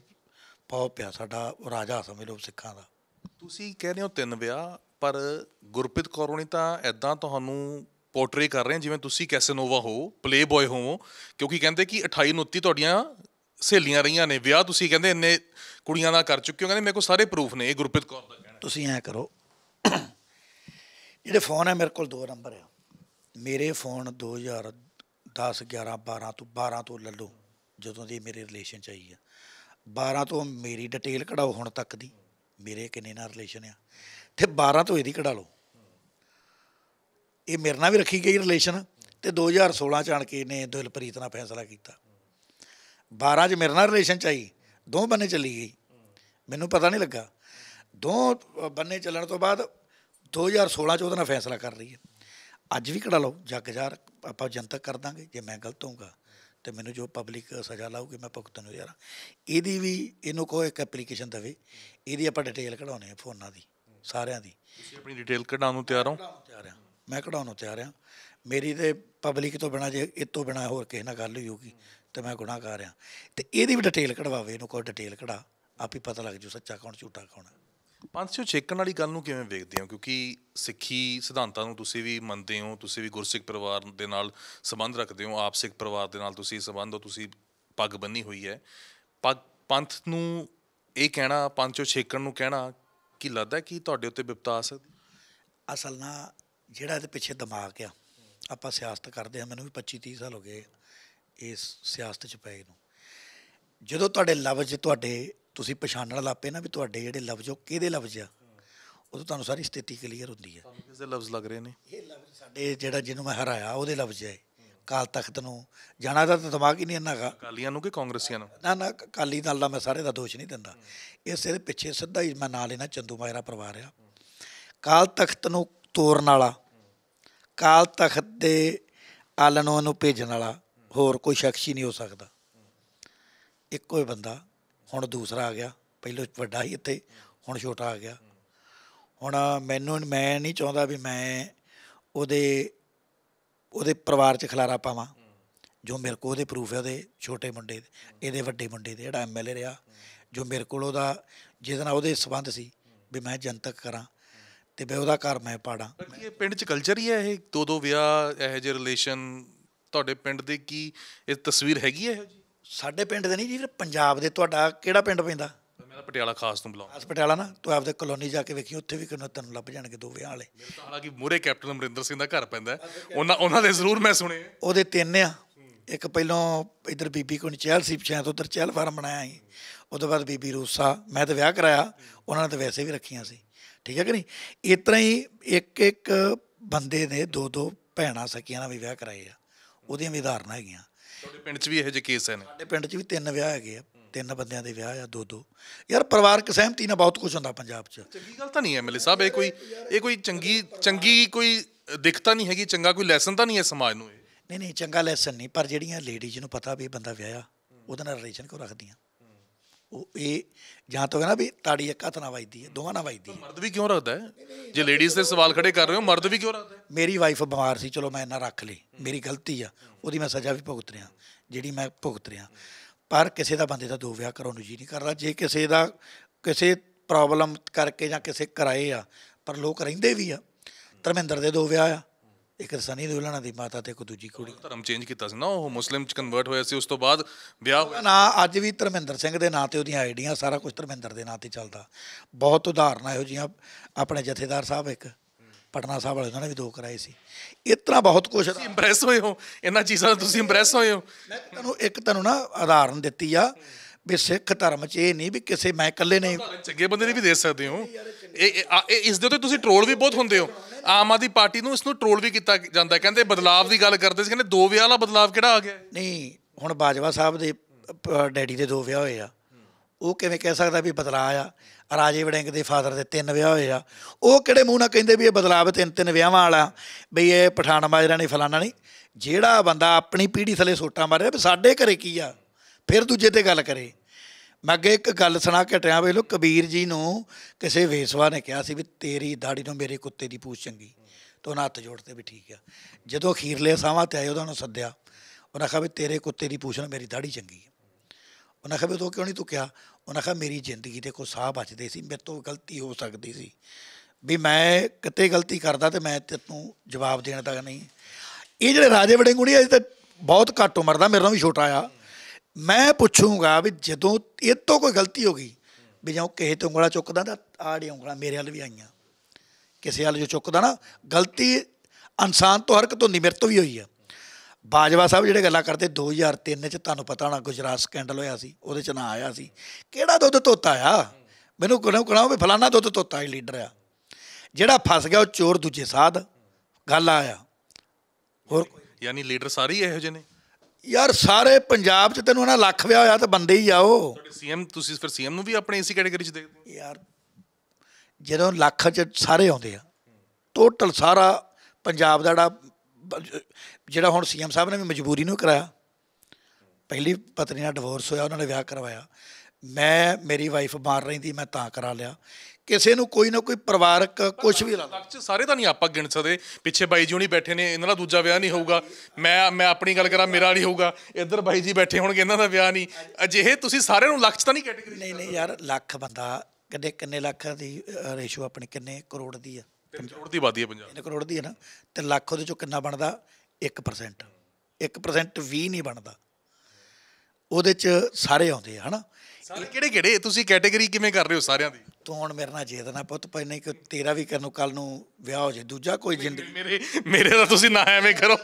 ਪਾਉ ਪਿਆ ਸਾਡਾ ਰਾਜਾ ਸਮਝ ਲਓ ਸਿੱਖਾਂ ਦਾ ਤੁਸੀਂ ਕਹਿ ਰਹੇ ਹੋ ਤਿੰਨ ਵਿਆਹ ਪਰ ਗੁਰਪ੍ਰੀਤ ਕੌਰ ਨੇ ਤਾਂ ਐਦਾਂ ਤੁਹਾਨੂੰ ਪੋਰਟਰੇ ਕਰ ਰਹੇ ਜਿਵੇਂ ਤੁਸੀਂ ਕੈਸਨੋਵਾ ਹੋ ਪਲੇ ਬॉय ਹੋ ਕਿਉਂਕਿ ਕਹਿੰਦੇ ਕਿ 28 29 ਤੁਹਾਡੀਆਂ ਸਹੇਲੀਆਂ ਰਹੀਆਂ ਨੇ ਵਿਆਹ ਤੁਸੀਂ ਕਹਿੰਦੇ ਇੰਨੇ ਕੁੜੀਆਂ ਦਾ ਕਰ ਚੁੱਕੇ ਹੋ ਕਹਿੰਦੇ ਮੇਰੇ ਕੋਲ ਸਾਰੇ ਪ੍ਰੂਫ ਨੇ ਇਹ ਗੁਰਪ੍ਰੀਤ ਕੌਰ ਦਾ ਕਹਿਣਾ ਤੁਸੀਂ ਐ ਕਰੋ ਜਿਹੜੇ ਫੋਨ ਹੈ ਮੇਰੇ ਕੋਲ ਦੋ ਨੰਬਰ ਆ ਮੇਰੇ ਫੋਨ 2010 11 12 ਤੋਂ 12 ਤੋਂ ਲੱਲੋ ਜਦੋਂ ਦੀ ਮੇਰੇ ਰਿਲੇਸ਼ਨ ਚ ਆਈ ਆ 12 ਤੋਂ ਮੇਰੀ ਡਿਟੇਲ ਕਢਾਓ ਹੁਣ ਤੱਕ ਦੀ ਮੇਰੇ ਕਿੰਨੇ ਨਾਲ ਰਿਲੇਸ਼ਨ ਆ ਤੇ 12 ਤੋਂ ਇਹਦੀ ਕਢਾ ਲਓ ਇਹ ਮੇਰੇ ਨਾਲ ਵੀ ਰੱਖੀ ਗਈ ਰਿਲੇਸ਼ਨ ਤੇ 2016 ਚ ਆਣ ਕੇ ਨੇ ਦਿਲਪ੍ਰੀਤ ਨਾਲ ਫੈਸਲਾ ਕੀਤਾ 12 ਚ ਮੇਰੇ ਨਾਲ ਰਿਲੇਸ਼ਨ ਚਾਈ ਦੋ ਬੰਨੇ ਚੱਲੀ ਗਈ ਮੈਨੂੰ ਪਤਾ ਨਹੀਂ ਲੱਗਾ ਦੋ ਬੰਨੇ ਚੱਲਣ ਤੋਂ ਬਾਅਦ 2016 ਚ ਉਹਦਾ ਨਾਲ ਫੈਸਲਾ ਕਰ ਰਹੀ ਹੈ ਅੱਜ ਵੀ ਕਢਾ ਲਓ ਜੱਗ ਜਾਰ ਆਪਾਂ ਜਨਤਕ ਕਰ ਦਾਂਗੇ ਜੇ ਮੈਂ ਗਲਤ ਹੋਊਗਾ ਤੇ ਮੈਨੂੰ ਜੋ ਪਬਲਿਕ ਸਜ਼ਾ ਲਾਊਗੀ ਮੈਂ ਭੁਗਤਣ ਨੂੰ ਯਾਰ ਇਹਦੀ ਵੀ ਇਹਨੂੰ ਕੋਈ ਇੱਕ ਐਪਲੀਕੇਸ਼ਨ ਦਵੇ ਇਹਦੀ ਆਪਾਂ ਡਿਟੇਲ ਕਢਾਉਣੇ ਆ ਫੋਨਾਂ ਦੀ ਸਾਰਿਆਂ ਦੀ ਤੁਸੀਂ ਆਪਣੀ ਡਿਟੇਲ ਕਢਾਉਣ ਨੂੰ ਤਿਆਰ ਹੋ ਤਿਆਰ ਆ ਮੈਂ ਕਢਾਉਣ ਨੂੰ ਤਿਆਰ ਆ ਮੇਰੀ ਤੇ ਪਬਲਿਕ ਤੋਂ ਬਿਨਾ ਜੇ ਇਹ ਤੋਂ ਬਿਨਾ ਹੋਰ ਕਿਸੇ ਨਾਲ ਗੱਲ ਹੋਈ ਹੋਗੀ ਤੇ ਮੈਂ ਗੁਨਾਹਗਾਰ ਆ ਤੇ ਇਹਦੀ ਵੀ ਡਿਟੇਲ ਕਢਵਾਵੇ ਇਹਨੂੰ ਕੋਈ ਡਿਟੇਲ ਕਢਾ ਆਪ ਹੀ ਪਤਾ ਲੱਗ ਜੂ ਸੱਚਾ ਕੌਣ ਝੂਠਾ ਕੌਣ ਹੈ ਪੰਥ ਚੋਂ ਛੇਕਣ ਵਾਲੀ ਗੱਲ ਨੂੰ ਕਿਵੇਂ ਵੇਖਦੇ ਹੋ ਕਿਉਂਕਿ ਸਿੱਖੀ ਸਿਧਾਂਤਾਂ ਨੂੰ ਤੁਸੀਂ ਵੀ ਮੰਨਦੇ ਹੋ ਤੁਸੀਂ ਵੀ ਗੁਰਸਿੱਖ ਪਰਿਵਾਰ ਦੇ ਨਾਲ ਸੰਬੰਧ ਰੱਖਦੇ ਹੋ ਆਪ ਸਿੱਖ ਪਰਿਵਾਰ ਦੇ ਨਾਲ ਤੁਸੀਂ ਸੰਬੰਧ ਹੋ ਤੁਸੀਂ ਪੱਗ ਬੰਨੀ ਹੋਈ ਹੈ ਪੱਗ ਪੰਥ ਨੂੰ ਇਹ ਕਹਿਣਾ ਪੰਥ ਚੋਂ ਛੇਕਣ ਨੂੰ ਕਹਿਣਾ ਕਿ ਲੱਗਦਾ ਕਿ ਤੁਹਾਡੇ ਉੱਤੇ ਵਿਪਤਾ ਆ ਸਕਦੀ ਅਸਲ ਨਾ ਜਿਹੜਾ ਇਹਦੇ ਪਿੱਛੇ ਦਿਮਾਗ ਆ ਆਪਾਂ ਸਿਆਸਤ ਕਰਦੇ ਆ ਮੈਨੂੰ ਵੀ 25 30 ਸਾਲ ਹੋ ਗਏ ਇਸ ਸਿਆਸਤ 'ਚ ਪਏ ਨੂੰ ਜਦੋਂ ਤੁਹਾਡੇ ਲਵਜ ਤੁਹਾਡੇ ਤੁਸੀਂ ਪਛਾਣਨ ਲੱਪੇ ਨਾ ਵੀ ਤੁਹਾਡੇ ਜਿਹੜੇ ਲਫ਼ਜ਼ ਉਹ ਕਿਹਦੇ ਲਫ਼ਜ਼ ਆ ਉਦੋਂ ਤੁਹਾਨੂੰ ਸਾਰੀ ਸਥਿਤੀ ਕਲੀਅਰ ਹੁੰਦੀ ਹੈ ਤੁਹਾਨੂੰ ਕਿਸੇ ਲਫ਼ਜ਼ ਲੱਗ ਰਹੇ ਨੇ ਇਹ ਲਫ਼ਜ਼ ਸਾਡੇ ਜਿਹੜਾ ਜਿਹਨੂੰ ਮੈਂ ਹਰਾਇਆ ਉਹਦੇ ਲਫ਼ਜ਼ ਹੈ ਕਾਲ ਤਖਤ ਨੂੰ ਜਾਣਾ ਦਾ ਤਾਂ ਦਿਮਾਗ ਹੀ ਨਹੀਂ ਇੰਨਾਗਾ ਕਾਲੀਆਂ ਨੂੰ ਕਿ ਕਾਂਗਰਸੀਆਂ ਨੂੰ ਨਾ ਨਾ ਕਾਲੀ ਨਾਲ ਦਾ ਮੈਂ ਸਾਰੇ ਦਾ ਦੋਸ਼ ਨਹੀਂ ਦਿੰਦਾ ਇਸ ਦੇ ਪਿੱਛੇ ਸਿੱਧਾ ਹੀ ਮੈਂ ਨਾਲ ਲੈਣਾ ਚੰਦੂ ਮਾਇਰਾ ਪਰਿਵਾਰ ਆ ਕਾਲ ਤਖਤ ਨੂੰ ਤੋੜਨ ਵਾਲਾ ਕਾਲ ਤਖਤ ਦੇ ਆਲਣੋਂ ਨੂੰ ਭੇਜਣ ਵਾਲਾ ਹੋਰ ਕੋਈ ਸ਼ਖਸ ਹੀ ਨਹੀਂ ਹੋ ਸਕਦਾ ਇੱਕੋ ਹੀ ਬੰਦਾ ਹੁਣ ਦੂਸਰਾ ਆ ਗਿਆ ਪਹਿਲੋ ਵੱਡਾ ਹੀ ਇੱਥੇ ਹੁਣ ਛੋਟਾ ਆ ਗਿਆ ਹੁਣ ਮੈਨੂੰ ਮੈਂ ਨਹੀਂ ਚਾਹੁੰਦਾ ਵੀ ਮੈਂ ਉਹਦੇ ਉਹਦੇ ਪਰਿਵਾਰ 'ਚ ਖਲਾਰਾ ਪਾਵਾਂ ਜੋ ਮੇਰੇ ਕੋਲ ਉਹਦੇ ਪ੍ਰੂਫ ਹੈ ਉਹਦੇ ਛੋਟੇ ਮੁੰਡੇ ਦੇ ਇਹਦੇ ਵੱਡੇ ਮੁੰਡੇ ਦੇ ਜਿਹੜਾ ਐਮਐਲਏ ਰਿਹਾ ਜੋ ਮੇਰੇ ਕੋਲ ਉਹਦਾ ਜਿਹਦੇ ਨਾਲ ਉਹਦੇ ਸਬੰਧ ਸੀ ਵੀ ਮੈਂ ਜਨਤਕ ਕਰਾਂ ਤੇ ਬਈ ਉਹਦਾ ਘਰ ਮੈਂ ਪਾੜਾਂ ਇਹ ਪਿੰਡ 'ਚ ਕਲਚਰ ਹੀ ਹੈ ਇਹ ਦੋ ਦੋ ਵਿਆਹ ਇਹ ਜੇ ਰਿਲੇਸ਼ਨ ਤੁਹਾਡੇ ਪਿੰਡ ਦੇ ਕੀ ਇਹ ਤਸਵੀਰ ਹੈਗੀ ਹੈ ਇਹੋ ਜੀ ਸਾਡੇ ਪਿੰਡ ਦੇ ਨਹੀਂ ਜੀ ਪੰਜਾਬ ਦੇ ਤੁਹਾਡਾ ਕਿਹੜਾ ਪਿੰਡ ਪੈਂਦਾ ਮੇਰਾ ਪਟਿਆਲਾ ਖਾਸ ਤੋਂ ਬੁਲਾਉਂਦਾ ਪਟਿਆਲਾ ਨਾ ਤੂੰ ਆਪਦੇ ਕਲੋਨੀ ਜਾ ਕੇ ਵੇਖੀ ਉੱਥੇ ਵੀ ਕਿੰਨਾ ਤੈਨੂੰ ਲੱਭ ਜਾਣਗੇ ਦੋ ਵਿਆਹ ਵਾਲੇ ਮੇਰੇ ਤਾਂ ਹਾਲਾਂਕਿ ਮੂਰੇ ਕੈਪਟਨ ਅਮਰਿੰਦਰ ਸਿੰਘ ਦਾ ਘਰ ਪੈਂਦਾ ਉਹਨਾਂ ਉਹਨਾਂ ਦੇ ਜ਼ਰੂਰ ਮੈਂ ਸੁਣੇ ਉਹਦੇ ਤਿੰਨ ਆ ਇੱਕ ਪਹਿਲਾਂ ਇਧਰ ਬੀਬੀ ਕੋਣ ਚਹਿਲ ਸੀ ਪਛਾਣ ਤੋਂ ਉਧਰ ਚਹਿਲ ਫਾਰਮ ਬਣਾਇਆ ਸੀ ਉਹਦੇ ਬਾਅਦ ਬੀਬੀ ਰੂਸਾ ਮੈਂ ਤਾਂ ਵਿਆਹ ਕਰਾਇਆ ਉਹਨਾਂ ਨੇ ਤਾਂ ਵੈਸੇ ਵੀ ਰੱਖੀਆਂ ਸੀ ਠੀਕ ਹੈ ਕਿ ਨਹੀਂ ਇਸ ਤਰ੍ਹਾਂ ਹੀ ਇੱਕ ਇੱਕ ਬੰਦੇ ਨੇ ਦੋ ਦੋ ਭੈਣਾਂ ਸਕੀਆਂ ਨਾਲ ਵੀ ਵਿਆਹ ਕਰਾਏ ਆ ਉਹਦੀਆਂ ਵੀ ਧਾਰਨਾ ਹੈਗੀਆਂ ਤੁਹਾਡੇ ਪਿੰਡ 'ਚ ਵੀ ਇਹੋ ਜਿਹੇ ਕੇਸ ਨੇ ਸਾਡੇ ਪਿੰਡ 'ਚ ਵੀ ਤਿੰਨ ਵਿਆਹ ਹੈਗੇ ਆ ਤਿੰਨ ਬੰਦਿਆਂ ਦੇ ਵਿਆਹ ਆ ਦੋ ਦੋ ਯਾਰ ਪਰਿਵਾਰਕ ਸਹਿਮਤੀ ਨਾਲ ਬਹੁਤ ਕੁਝ ਹੁੰਦਾ ਪੰਜਾਬ 'ਚ ਚੰਗੀ ਗੱਲ ਤਾਂ ਨਹੀਂ ਐ ਮਿਲੇ ਸਾਹਿਬ ਇਹ ਕੋਈ ਇਹ ਕੋਈ ਚੰਗੀ ਚੰਗੀ ਕੋਈ ਦਿੱਕਤਾਂ ਨਹੀਂ ਹੈਗੀ ਚੰਗਾ ਕੋਈ ਲੈਸਨ ਤਾਂ ਨਹੀਂ ਹੈ ਸਮਾਜ ਨੂੰ ਇਹ ਨਹੀਂ ਨਹੀਂ ਚੰਗਾ ਲੈਸਨ ਨਹੀਂ ਪਰ ਜਿਹੜੀਆਂ ਲੇਡੀਜ਼ ਨੂੰ ਪਤਾ ਵੀ ਬੰਦਾ ਵਿਆਹਿਆ ਉਹਦੇ ਨਾਲ ਰਿਲੇਸ਼ਨ ਕਿਉਂ ਰੱਖਦੀਆਂ ਉਹ ਇਹ ਜਾਂ ਤਾਂ ਕਹਿੰਦਾ ਵੀ ਤਾੜੀ ਇੱਕ ਹੱਥ ਨਾਲ ਵੱਜਦੀ ਹੈ ਦੋਵਾਂ ਨਾਲ ਵੱਜਦੀ ਹੈ ਮਰਦ ਵੀ ਕਿਉਂ ਰੱਖਦਾ ਹੈ ਜੇ ਲੇਡੀਜ਼ ਦੇ ਸਵਾਲ ਖੜੇ ਕਰ ਰਹੇ ਹੋ ਮਰਦ ਵੀ ਕਿਉਂ ਰੱਖਦਾ ਹੈ ਮੇਰੀ ਵਾਈਫ ਬਿਮਾਰ ਸੀ ਚਲੋ ਮੈਂ ਇਹਨਾਂ ਰੱਖ ਲਈ ਮੇਰੀ ਗਲਤੀ ਆ ਉਹਦੀ ਮੈਂ ਸਜ਼ਾ ਵੀ ਭੁਗਤ ਰਿਹਾ ਜਿਹੜੀ ਮੈਂ ਭੁਗਤ ਰਿਹਾ ਪਰ ਕਿਸੇ ਦਾ ਬੰਦੇ ਦਾ ਦੋ ਵਿਆਹ ਕਰਾਉਣ ਨੂੰ ਜੀ ਨਹੀਂ ਕਰਦਾ ਜੇ ਕਿਸੇ ਦਾ ਕਿਸੇ ਪ੍ਰੋਬਲਮ ਕਰਕੇ ਜਾਂ ਕਿਸੇ ਕਰਾਏ ਆ ਪਰ ਲੋਕ ਰਹਿੰਦੇ ਵੀ ਆ ਧਰਮਿੰਦਰ ਦੇ ਦੋ ਵਿਆਹ ਆ ਇੱਕ ਰਸਨੀ ਦੁਲਹਨਾ ਦੀ ਮਾਤਾ ਤੇ ਇੱਕ ਦੂਜੀ ਕੁੜੀ ਧਰਮ ਚੇਂਜ ਕੀਤਾ ਸੀ ਨਾ ਉਹ ਮੁਸਲਿਮ ਚ ਕਨਵਰਟ ਹੋਇਆ ਸੀ ਉਸ ਤੋਂ ਬਾਅਦ ਵਿਆਹ ਹੋਇਆ ਨਾ ਅੱਜ ਵੀ ਧਰਮਿੰਦਰ ਸਿੰਘ ਦੇ ਨਾਂ ਤੇ ਉਹਦੀਆਂ ਆਈਡੀਆਂ ਸਾਰਾ ਕੁਝ ਧਰਮਿੰਦਰ ਦੇ ਨਾਂ ਤੇ ਚੱਲਦਾ ਬਹੁਤ ਉਦਾਹਰਨਾਂ ਇਹੋ ਜੀਆਂ ਆਪਣੇ ਜਥੇਦਾਰ ਸਾਹਿਬ ਇੱਕ ਪਟਨਾ ਸਾਹਿਬ ਵਾਲੇ ਉਹਨਾਂ ਨੇ ਵੀ ਦੋ ਕਰਾਏ ਸੀ ਇਤਨਾ ਬਹੁਤ ਕੁਝ ਤੁਸੀਂ ਇੰਪ੍ਰੈਸ ਹੋਏ ਹੋ ਇਹਨਾਂ ਚੀਜ਼ਾਂ ਤੋਂ ਤੁਸੀਂ ਇੰਪ੍ਰੈਸ ਹੋਏ ਹੋ ਮੈਂ ਤੁਹਾਨੂੰ ਇੱਕ ਤੁਹਾਨੂੰ ਨਾ ਆਧਾਰਨ ਦਿੱਤੀ ਆ ਵੀ ਸਿੱਖ ਧਰਮ 'ਚ ਇਹ ਨਹੀਂ ਵੀ ਕਿਸੇ ਮੈਂ ਇਕੱਲੇ ਨਹੀਂ ਚੰਗੇ ਬੰਦੇ ਨਹੀਂ ਵੀ ਦੇ ਸਕਦੇ ਹੋ ਇਹ ਇਸ ਦੇ ਉੱਤੇ ਤੁਸੀਂ ਟ੍ਰੋਲ ਵੀ ਬਹੁਤ ਹੁੰਦੇ ਹੋ ਆਮ ਆਦੀ ਪਾਰਟੀ ਨੂੰ ਇਸ ਨੂੰ ਟ੍ਰੋਲ ਵੀ ਕੀਤਾ ਜਾਂਦਾ ਕਹਿੰਦੇ ਬਦਲਾਵ ਦੀ ਗੱਲ ਕਰਦੇ ਸੀ ਕਹਿੰਦੇ ਦੋ ਵਿਆਹ ਵਾਲਾ ਬਦਲਾਵ ਕਿਹੜਾ ਆ ਗਿਆ ਨਹੀਂ ਹੁਣ ਬਾਜਵਾ ਸਾਹਿਬ ਦੇ ਡੈਡੀ ਦੇ ਦੋ ਵਿਆਹ ਹੋਏ ਆ ਉਹ ਕਿਵੇਂ ਕਹਿ ਸਕਦਾ ਵੀ ਬਦਲਾਅ ਆ ਰਾਜੇ ਵੜਿੰਗ ਦੇ ਫਾਦਰ ਦੇ ਤਿੰਨ ਵਿਆਹ ਹੋਏ ਆ ਉਹ ਕਿਹੜੇ ਮੂੰਹ ਨਾਲ ਕਹਿੰਦੇ ਵੀ ਇਹ ਬਦਲਾਅ ਤਿੰਨ ਤਿੰਨ ਵਿਆਹਾਂ ਵਾਲਾ ਬਈ ਇਹ ਪਠਾਨ ਮਾਜਰਾ ਨਹੀਂ ਫਲਾਣਾ ਨਹੀਂ ਜਿਹੜਾ ਬੰਦਾ ਆਪਣੀ ਪੀੜ੍ਹੀ ਥਲੇ ਸੋਟਾ ਮਾਰਿਆ ਵੀ ਸਾਡੇ ਘਰੇ ਕੀ ਆ ਫਿਰ ਦੂਜੇ ਤੇ ਗੱਲ ਕਰੇ ਮੈਂ ਅੱਗੇ ਇੱਕ ਗੱਲ ਸੁਣਾ ਕੇ ਟਿਆ ਵੇ ਲੋ ਕਬੀਰ ਜੀ ਨੂੰ ਕਿਸੇ ਵੇਸਵਾ ਨੇ ਕਿਹਾ ਸੀ ਵੀ ਤੇਰੀ ਦਾੜੀ ਤੋਂ ਮੇਰੇ ਕੁੱਤੇ ਦੀ ਪੂਛ ਚੰਗੀ ਤੋਂ ਨਾ ਹੱਥ ਜੋੜਦੇ ਵੀ ਠੀਕ ਆ ਜਦੋਂ ਅਖੀਰਲੇ ਸਾਵਾਂ ਤੇ ਆਏ ਉਹਨਾਂ ਨੂੰ ਸੱਦਿਆ ਉਹਨਾਂ ਖਾ ਵੀ ਤੇਰੇ ਕੁੱਤੇ ਦੀ ਪੂਛ ਨਾਲ ਮੇਰੀ ਦਾੜੀ ਚੰਗੀ ਆ ਉਹਨਾਂ ਖਾ ਵੀ ਤੂੰ ਕਿਉਂ ਨਹੀਂ ਤੂੰ ਕਿਹਾ ਉਹਨਾਂ ਖਾ ਮੇਰੀ ਜ਼ਿੰਦਗੀ ਦੇ ਕੋ ਸਾਹ ਬਚਦੇ ਸੀ ਮੇਰੇ ਤੋਂ ਗਲਤੀ ਹੋ ਸਕਦੀ ਸੀ ਵੀ ਮੈਂ ਕਿਤੇ ਗਲਤੀ ਕਰਦਾ ਤੇ ਮੈਂ ਤੈਨੂੰ ਜਵਾਬ ਦੇਣ ਤੱਕ ਨਹੀਂ ਇਹ ਜਿਹੜੇ ਰਾਜੇ ਵੜੇ ਗੁਣੀ ਅਜੇ ਤਾਂ ਬਹੁਤ ਘੱਟ ਉਮਰ ਦਾ ਮੇਰੇ ਨਾਲੋਂ ਵੀ ਛੋਟਾ ਆ ਮੈਂ ਪੁੱਛੂੰਗਾ ਵੀ ਜਦੋਂ ਇਹ ਤੋਂ ਕੋਈ ਗਲਤੀ ਹੋ ਗਈ ਵੀ ਜਾਂ ਕਿਸੇ ਤੋਂ ਉਂਗਲਾ ਚੁੱਕਦਾ ਤਾਂ ਆੜੀ ਉਂਗਲਾ ਮੇਰੇ ਵੱਲ ਵੀ ਆਈਆਂ ਕਿਸੇ ਵੱਲ ਜੋ ਚੁੱਕਦਾ ਨਾ ਗਲਤੀ ਇਨਸਾਨ ਤੋਂ ਹਰਕਤ ਹੁੰਦੀ ਮੇਰੇ ਤੋਂ ਵੀ ਹੋਈ ਆ ਬਾਜਵਾ ਸਾਹਿਬ ਜਿਹੜੇ ਗੱਲਾਂ ਕਰਦੇ 2003 ਚ ਤੁਹਾਨੂੰ ਪਤਾ ਹੋਣਾ ਗੁਜਰਾਤ ਸਕੈਂਡਲ ਹੋਇਆ ਸੀ ਉਹਦੇ ਚ ਨਾ ਆਇਆ ਸੀ ਕਿਹੜਾ ਦੁੱਧ ਤੋਤਾ ਆ ਮੈਨੂੰ ਕਹਣਾ ਕਹਣਾ ਵੀ ਫਲਾਣਾ ਦੁੱਧ ਤੋਤਾ ਹੀ ਲੀਡਰ ਆ ਜਿਹੜਾ ਫਸ ਗਿਆ ਉਹ ਚੋਰ ਦੂਜੇ ਸਾਧ ਗੱਲ ਆਇਆ ਹੋਰ ਯਾਨੀ ਲੀਡਰ ਸਾਰੇ ਇਹੋ ਜਿਹੇ ਨੇ ਯਾਰ ਸਾਰੇ ਪੰਜਾਬ 'ਚ ਤੈਨੂੰ ਨਾ ਲੱਖ ਵਿਆਹ ਹੋਇਆ ਤਾਂ ਬੰਦੇ ਹੀ ਜਾਓ ਤੁਹਾਡੇ ਸੀਐਮ ਤੁਸੀਂ ਫਿਰ ਸੀਐਮ ਨੂੰ ਵੀ ਆਪਣੇ ਇਸੇ ਕੈਟਾਗਰੀ 'ਚ ਦੇਖਦੇ ਯਾਰ ਜਦੋਂ ਲੱਖ 'ਚ ਸਾਰੇ ਆਉਂਦੇ ਆ ਟੋਟਲ ਸਾਰਾ ਪੰਜਾਬ ਦਾ ਜਿਹੜਾ ਜਿਹੜਾ ਹੁਣ ਸੀਐਮ ਸਾਹਿਬ ਨੇ ਵੀ ਮਜਬੂਰੀ ਨੂੰ ਕਰਾਇਆ ਪਹਿਲੀ ਪਤਨੀ ਨਾਲ ਡਿਵੋਰਸ ਹੋਇਆ ਉਹਨਾਂ ਨੇ ਵਿਆਹ ਕਰਵਾਇਆ ਮੈਂ ਮੇਰੀ ਵਾਈਫ ਮਾਰ ਰਹੀ ਸੀ ਮੈਂ ਤਾਂ ਕਰਾ ਲਿਆ ਕਿਸੇ ਨੂੰ ਕੋਈ ਨਾ ਕੋਈ ਪਰਿਵਾਰਕ ਕੁਝ ਵੀ ਲੱਗਦਾ ਚ ਸਾਰੇ ਤਾਂ ਨਹੀਂ ਆਪਾਂ ਗਿਣ ਸਕਦੇ ਪਿੱਛੇ ਬਾਈ ਜੀ ਹੁਣੀ ਬੈਠੇ ਨੇ ਇਹਨਾਂ ਦਾ ਦੂਜਾ ਵਿਆਹ ਨਹੀਂ ਹੋਊਗਾ ਮੈਂ ਮੈਂ ਆਪਣੀ ਗੱਲ ਕਰਾਂ ਮੇਰਾ ਨਹੀਂ ਹੋਊਗਾ ਇੱਧਰ ਬਾਈ ਜੀ ਬੈਠੇ ਹੋਣਗੇ ਇਹਨਾਂ ਦਾ ਵਿਆਹ ਨਹੀਂ ਅਜਿਹੇ ਤੁਸੀਂ ਸਾਰਿਆਂ ਨੂੰ ਲੱਖ ਚ ਤਾਂ ਨਹੀਂ ਕੈਟਾਗਰੀ ਨਹੀਂ ਨਹੀਂ ਯਾਰ ਲੱਖ ਬੰਦਾ ਕਿੰਨੇ ਕਿੰਨੇ ਲੱਖ ਦੀ ਰੇਸ਼ੋ ਆਪਣੀ ਕਿੰਨੇ ਕਰੋੜ ਦੀ ਆ ਕਰੋੜ ਦੀ ਵਾਦੀ ਹੈ ਪੰਜਾਬ 3 ਕਰੋੜ ਦੀ ਹੈ ਨਾ ਤੇ ਲੱਖ ਉਹਦੇ ਚੋਂ ਕਿੰਨਾ ਬਣਦਾ 1% 1% ਵੀ ਨਹੀਂ ਬਣਦਾ ਉਹਦੇ ਚ ਸਾਰੇ ਆਉਂਦੇ ਆ ਹਨਾ ਸਾਰੇ ਕਿਹੜੇ ਕਿਹੜੇ ਤੁਸੀਂ ਕੈਟਾਗਰੀ ਕਿਵੇਂ ਕਰ ਰਹੇ ਹੋ ਸਾਰਿਆਂ ਦੀ ਤੂੰ ਹੁਣ ਮੇਰੇ ਨਾਲ ਜੇਦ ਨਾ ਪੁੱਤ ਪੈਨੇ ਕਿ ਤੇਰਾ ਵੀ ਕਰਨੋਂ ਕੱਲ ਨੂੰ ਵਿਆਹ ਹੋ ਜੇ ਦੂਜਾ ਕੋਈ ਜ਼ਿੰਦਗੀ ਮੇਰੇ ਮੇਰੇ ਦਾ ਤੁਸੀਂ ਨਾ ਐਵੇਂ ਕਰੋ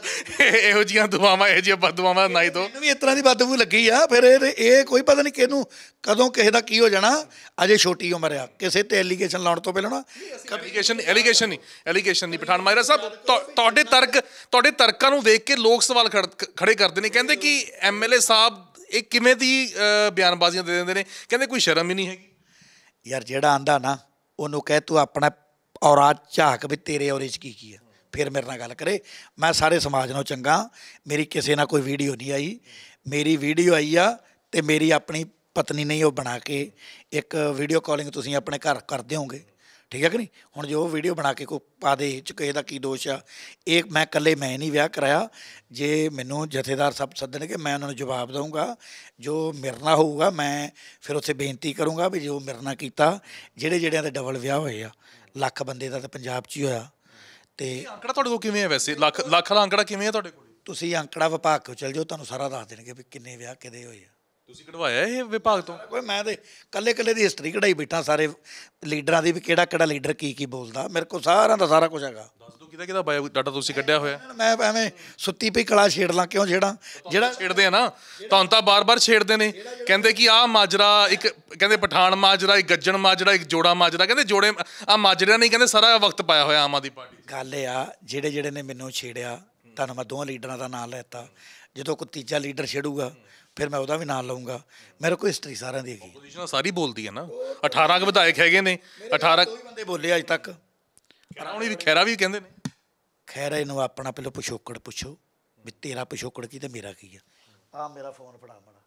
ਇਹੋ ਜੀਆਂ ਦੁਆਵਾਂ ਇਹੋ ਜੀਆਂ ਬਦਦੁਆਵਾਂ ਨਾ ਹੀ ਦੋ ਵੀ ਇਸ ਤਰ੍ਹਾਂ ਦੀ ਬਦਦੂ ਲੱਗੀ ਆ ਫਿਰ ਇਹ ਇਹ ਕੋਈ ਪਤਾ ਨਹੀਂ ਕਿਹਨੂੰ ਕਦੋਂ ਕਿਸੇ ਦਾ ਕੀ ਹੋ ਜਾਣਾ ਅਜੇ ਛੋਟੀ ਉਮਰ ਆ ਕਿਸੇ ਤੇ ਐਲੀਗੇਸ਼ਨ ਲਾਉਣ ਤੋਂ ਪਹਿਲਾਂ ਨਾ ਐਲੀਗੇਸ਼ਨ ਐਲੀਗੇਸ਼ਨ ਨਹੀਂ ਐਲੀਗੇਸ਼ਨ ਨਹੀਂ ਪਠਾਨ ਮਾਇਰਾ ਸਾਹਿਬ ਤੁਹਾਡੇ ਤਰਕ ਤੁਹਾਡੇ ਤਰਕਾਂ ਨੂੰ ਵੇਖ ਕੇ ਲੋਕ ਸਵਾਲ ਖੜੇ ਕਰਦੇ ਨੇ ਕਹਿੰਦੇ ਕਿ ਐਮਐਲਏ ਸਾਹਿਬ ਇਹ ਕਿਵੇਂ ਦੀ ਬਿਆਨਬਾਜ਼ੀਆਂ ਦੇ ਦਿੰਦੇ ਨੇ ਕਹਿੰਦੇ ਕੋਈ ਸ਼ਰਮ ਹੀ ਨਹੀਂ ਹੈਗੀ ਯਾਰ ਜਿਹੜਾ ਆਂਦਾ ਨਾ ਉਹਨੂੰ ਕਹਿ ਤੂੰ ਆਪਣਾ ਔਰਾਜ ਝਾਕ ਵੀ ਤੇਰੇ ਔਰੇ 'ਚ ਕੀ ਕੀ ਆ ਫਿਰ ਮੇਰੇ ਨਾਲ ਗੱਲ ਕਰੇ ਮੈਂ ਸਾਰੇ ਸਮਾਜ ਨਾਲ ਚੰਗਾ ਮੇਰੀ ਕਿਸੇ ਨਾਲ ਕੋਈ ਵੀਡੀਓ ਨਹੀਂ ਆਈ ਮੇਰੀ ਵੀਡੀਓ ਆਈ ਆ ਤੇ ਮੇਰੀ ਆਪਣੀ ਪਤਨੀ ਨਹੀਂ ਉਹ ਬਣਾ ਕੇ ਇੱਕ ਵੀਡੀਓ ਕਾਲਿੰਗ ਤੁਸੀਂ ਆਪਣੇ ਘਰ ਕਰਦੇ ਹੋਗੇ ਠੀਕ ਹੈ ਕਿ ਨਹੀਂ ਹੁਣ ਜੇ ਉਹ ਵੀਡੀਓ ਬਣਾ ਕੇ ਕੋਈ ਪਾ ਦੇ ਚ ਕਿਸੇ ਦਾ ਕੀ ਦੋਸ਼ ਆ ਇਹ ਮੈਂ ਇਕੱਲੇ ਮੈਂ ਨਹੀਂ ਵਿਆਹ ਕਰਾਇਆ ਜੇ ਮੈਨੂੰ ਜਥੇਦਾਰ ਸਭ ਸੱਦਣਗੇ ਮੈਂ ਉਹਨਾਂ ਨੂੰ ਜਵਾਬ ਦਊਂਗਾ ਜੋ ਮਿਰਨਾ ਹੋਊਗਾ ਮੈਂ ਫਿਰ ਉੱਥੇ ਬੇਨਤੀ ਕਰੂੰਗਾ ਵੀ ਜੋ ਮਿਰਨਾ ਕੀਤਾ ਜਿਹੜੇ ਜਿਹੜਿਆਂ ਦੇ ਡਬਲ ਵਿਆਹ ਹੋਏ ਆ ਲੱਖ ਬੰਦੇ ਦਾ ਤਾਂ ਪੰਜਾਬ 'ਚ ਹੀ ਹੋਇਆ ਤੇ ਅੰਕੜਾ ਤੁਹਾਡੇ ਕੋਲ ਕਿਵੇਂ ਹੈ ਵੈਸੇ ਲੱਖ ਲੱਖ ਦਾ ਅੰਕੜਾ ਕਿਵੇਂ ਹੈ ਤੁਹਾਡੇ ਕੋਲ ਤੁਸੀਂ ਅੰਕੜਾ ਵਿਭਾਗ ਕੋਲ ਚਲ ਜਾਓ ਤੁਹਾਨੂੰ ਸਾਰਾ ਦੱਸ ਦੇਣਗੇ ਵੀ ਕਿੰਨੇ ਵਿਆਹ ਕਿਹਦੇ ਹੋਏ ਆ ਤੁਸੀਂ ਕਢਵਾਇਆ ਇਹ ਵਿਭਾਗ ਤੋਂ ਕੋਈ ਮੈਂ ਤੇ ਕੱਲੇ ਕੱਲੇ ਦੀ ਹਿਸਟਰੀ ਕਢਾਈ ਬੈਠਾ ਸਾਰੇ ਲੀਡਰਾਂ ਦੀ ਵੀ ਕਿਹੜਾ ਕਿਹੜਾ ਲੀਡਰ ਕੀ ਕੀ ਬੋਲਦਾ ਮੇਰੇ ਕੋਲ ਸਾਰਿਆਂ ਦਾ ਸਾਰਾ ਕੁਝ ਹੈਗਾ ਦੱਸ ਦੋ ਕਿਹਦਾ ਕਿਹਦਾ ਬਾਇਓ ਡਾਟਾ ਤੁਸੀਂ ਕੱਢਿਆ ਹੋਇਆ ਮੈਂ ਐਵੇਂ ਸੁੱਤੀ ਪਈ ਕਲਾ ਛੇੜ ਲਾਂ ਕਿਉਂ ਜਿਹੜਾ ਜਿਹੜਾ ਛੇੜਦੇ ਆ ਨਾ ਤੁਹਾਨੂੰ ਤਾਂ ਬਾਰ-ਬਾਰ ਛੇੜਦੇ ਨੇ ਕਹਿੰਦੇ ਕਿ ਆਹ ਮਾਜਰਾ ਇੱਕ ਕਹਿੰਦੇ ਪਠਾਨ ਮਾਜਰਾ ਇੱਕ ਗੱਜਣ ਮਾਜਰਾ ਇੱਕ ਜੋੜਾ ਮਾਜਰਾ ਕਹਿੰਦੇ ਜੋੜੇ ਆ ਮਾਜਰਾ ਨਹੀਂ ਕਹਿੰਦੇ ਸਾਰਾ ਵਕਤ ਪਾਇਆ ਹੋਇਆ ਆਮ ਆਦੀ ਪਾਰਟੀ ਗੱਲ ਆ ਜਿਹੜੇ ਜਿਹੜੇ ਨੇ ਮੈਨੂੰ ਛੇੜਿਆ ਤੁਹਾਨੂੰ ਮੈਂ ਦੋਹਾਂ ਲੀਡਰਾਂ ਦਾ ਨਾਮ ਲੈਤਾ ਜਦੋਂ ਕੋਈ ਤੀਜਾ ਲੀਡਰ ਛੇੜੂਗਾ ਫਿਰ ਮੈਂ ਉਹਦਾ ਵੀ ਨਾਮ ਲਵਾਂਗਾ ਮੇਰੇ ਕੋਲ ਹਿਸਟਰੀ ਸਾਰਿਆਂ ਦੀ ਹੈਗੀ ਪੋਜੀਸ਼ਨ ਸਾਰੀ ਬੋਲਦੀ ਹੈ ਨਾ 18 ਕ ਵਿਧਾਇਕ ਹੈਗੇ ਨੇ 18 ਕੋਈ ਬੰਦੇ ਬੋਲੇ ਅੱਜ ਤੱਕ ਖਰਾਉਣੀ ਵੀ ਖੈਰਾ ਵੀ ਕਹਿੰਦੇ ਨੇ ਖੈਰਾ ਇਹਨੂੰ ਆਪਣਾ ਪਹਿਲਾਂ ਪਿਛੋਕੜ ਪੁੱਛੋ ਵੀ ਤੇਰਾ ਪਿਛੋਕੜ ਕੀ ਤੇ ਮੇਰਾ ਕੀ ਆ ਆ ਮੇਰਾ ਫੋਨ ਫੜਾ ਮੜਾ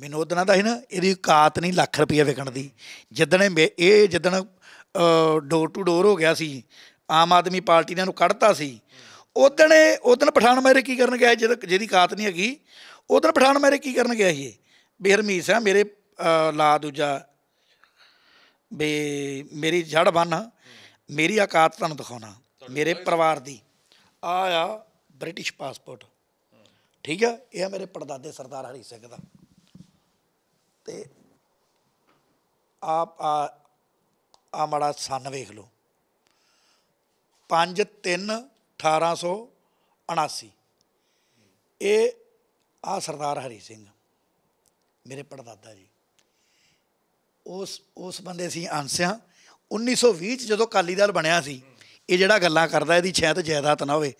ਮੈਨੂੰ ਉਹਦਨਾਂ ਦਾ ਹੀ ਨਾ ਇਹਦੀ ਔਕਾਤ ਨਹੀਂ ਲੱਖ ਰੁਪਏ ਵਿਕਣ ਦੀ ਜਿੱਦਣੇ ਇਹ ਜਿੱਦਣ ਡੋਰ ਟੂ ਡੋਰ ਹੋ ਗਿਆ ਸੀ ਆਮ ਆਦਮੀ ਪਾਰਟੀ ਨੇ ਇਹਨੂੰ ਕੱਢਤਾ ਸੀ ਉਦਣ ਉਦਣ ਪਠਾਨ ਮੇਰੇ ਕੀ ਕਰਨ ਗਿਆ ਜਿਹਦੀ ਕਾਤ ਨਹੀਂ ਹੈਗੀ ਉਧਰ ਪਠਾਨ ਮੇਰੇ ਕੀ ਕਰਨ ਗਿਆ ਸੀ ਬੇ ਹਰਮੀਤ ਸਿੰਘ ਮੇਰੇ ਲਾ ਦੂਜਾ ਬੇ ਮੇਰੀ ਜੜ ਬਨ ਮੇਰੀ ਔਕਾਤ ਤੁਹਾਨੂੰ ਦਿਖਾਉਣਾ ਮੇਰੇ ਪਰਿਵਾਰ ਦੀ ਆ ਆ ਬ੍ਰਿਟਿਸ਼ ਪਾਸਪੋਰਟ ਠੀਕ ਆ ਇਹ ਆ ਮੇਰੇ ਪੜਦਾਦੇ ਸਰਦਾਰ ਹਰੀ ਸਿੰਘ ਦਾ ਤੇ ਆਪ ਆ ਆ ਮੜਾ ਸਨ ਵੇਖ ਲਓ 5 3 1879 ਇਹ ਆ ਸਰਦਾਰ ਹਰੀ ਸਿੰਘ ਮੇਰੇ ਪੜਦਾਦਾ ਜੀ ਉਸ ਉਸ ਬੰਦੇ ਸੀ ਅੰਸਿਆ 1920 ਚ ਜਦੋਂ ਕਾਲੀ ਦਲ ਬਣਿਆ ਸੀ ਇਹ ਜਿਹੜਾ ਗੱਲਾਂ ਕਰਦਾ ਇਹਦੀ ਛੇਤ ਜਾਇਦਾਦ ਨਾ ਹੋਵੇ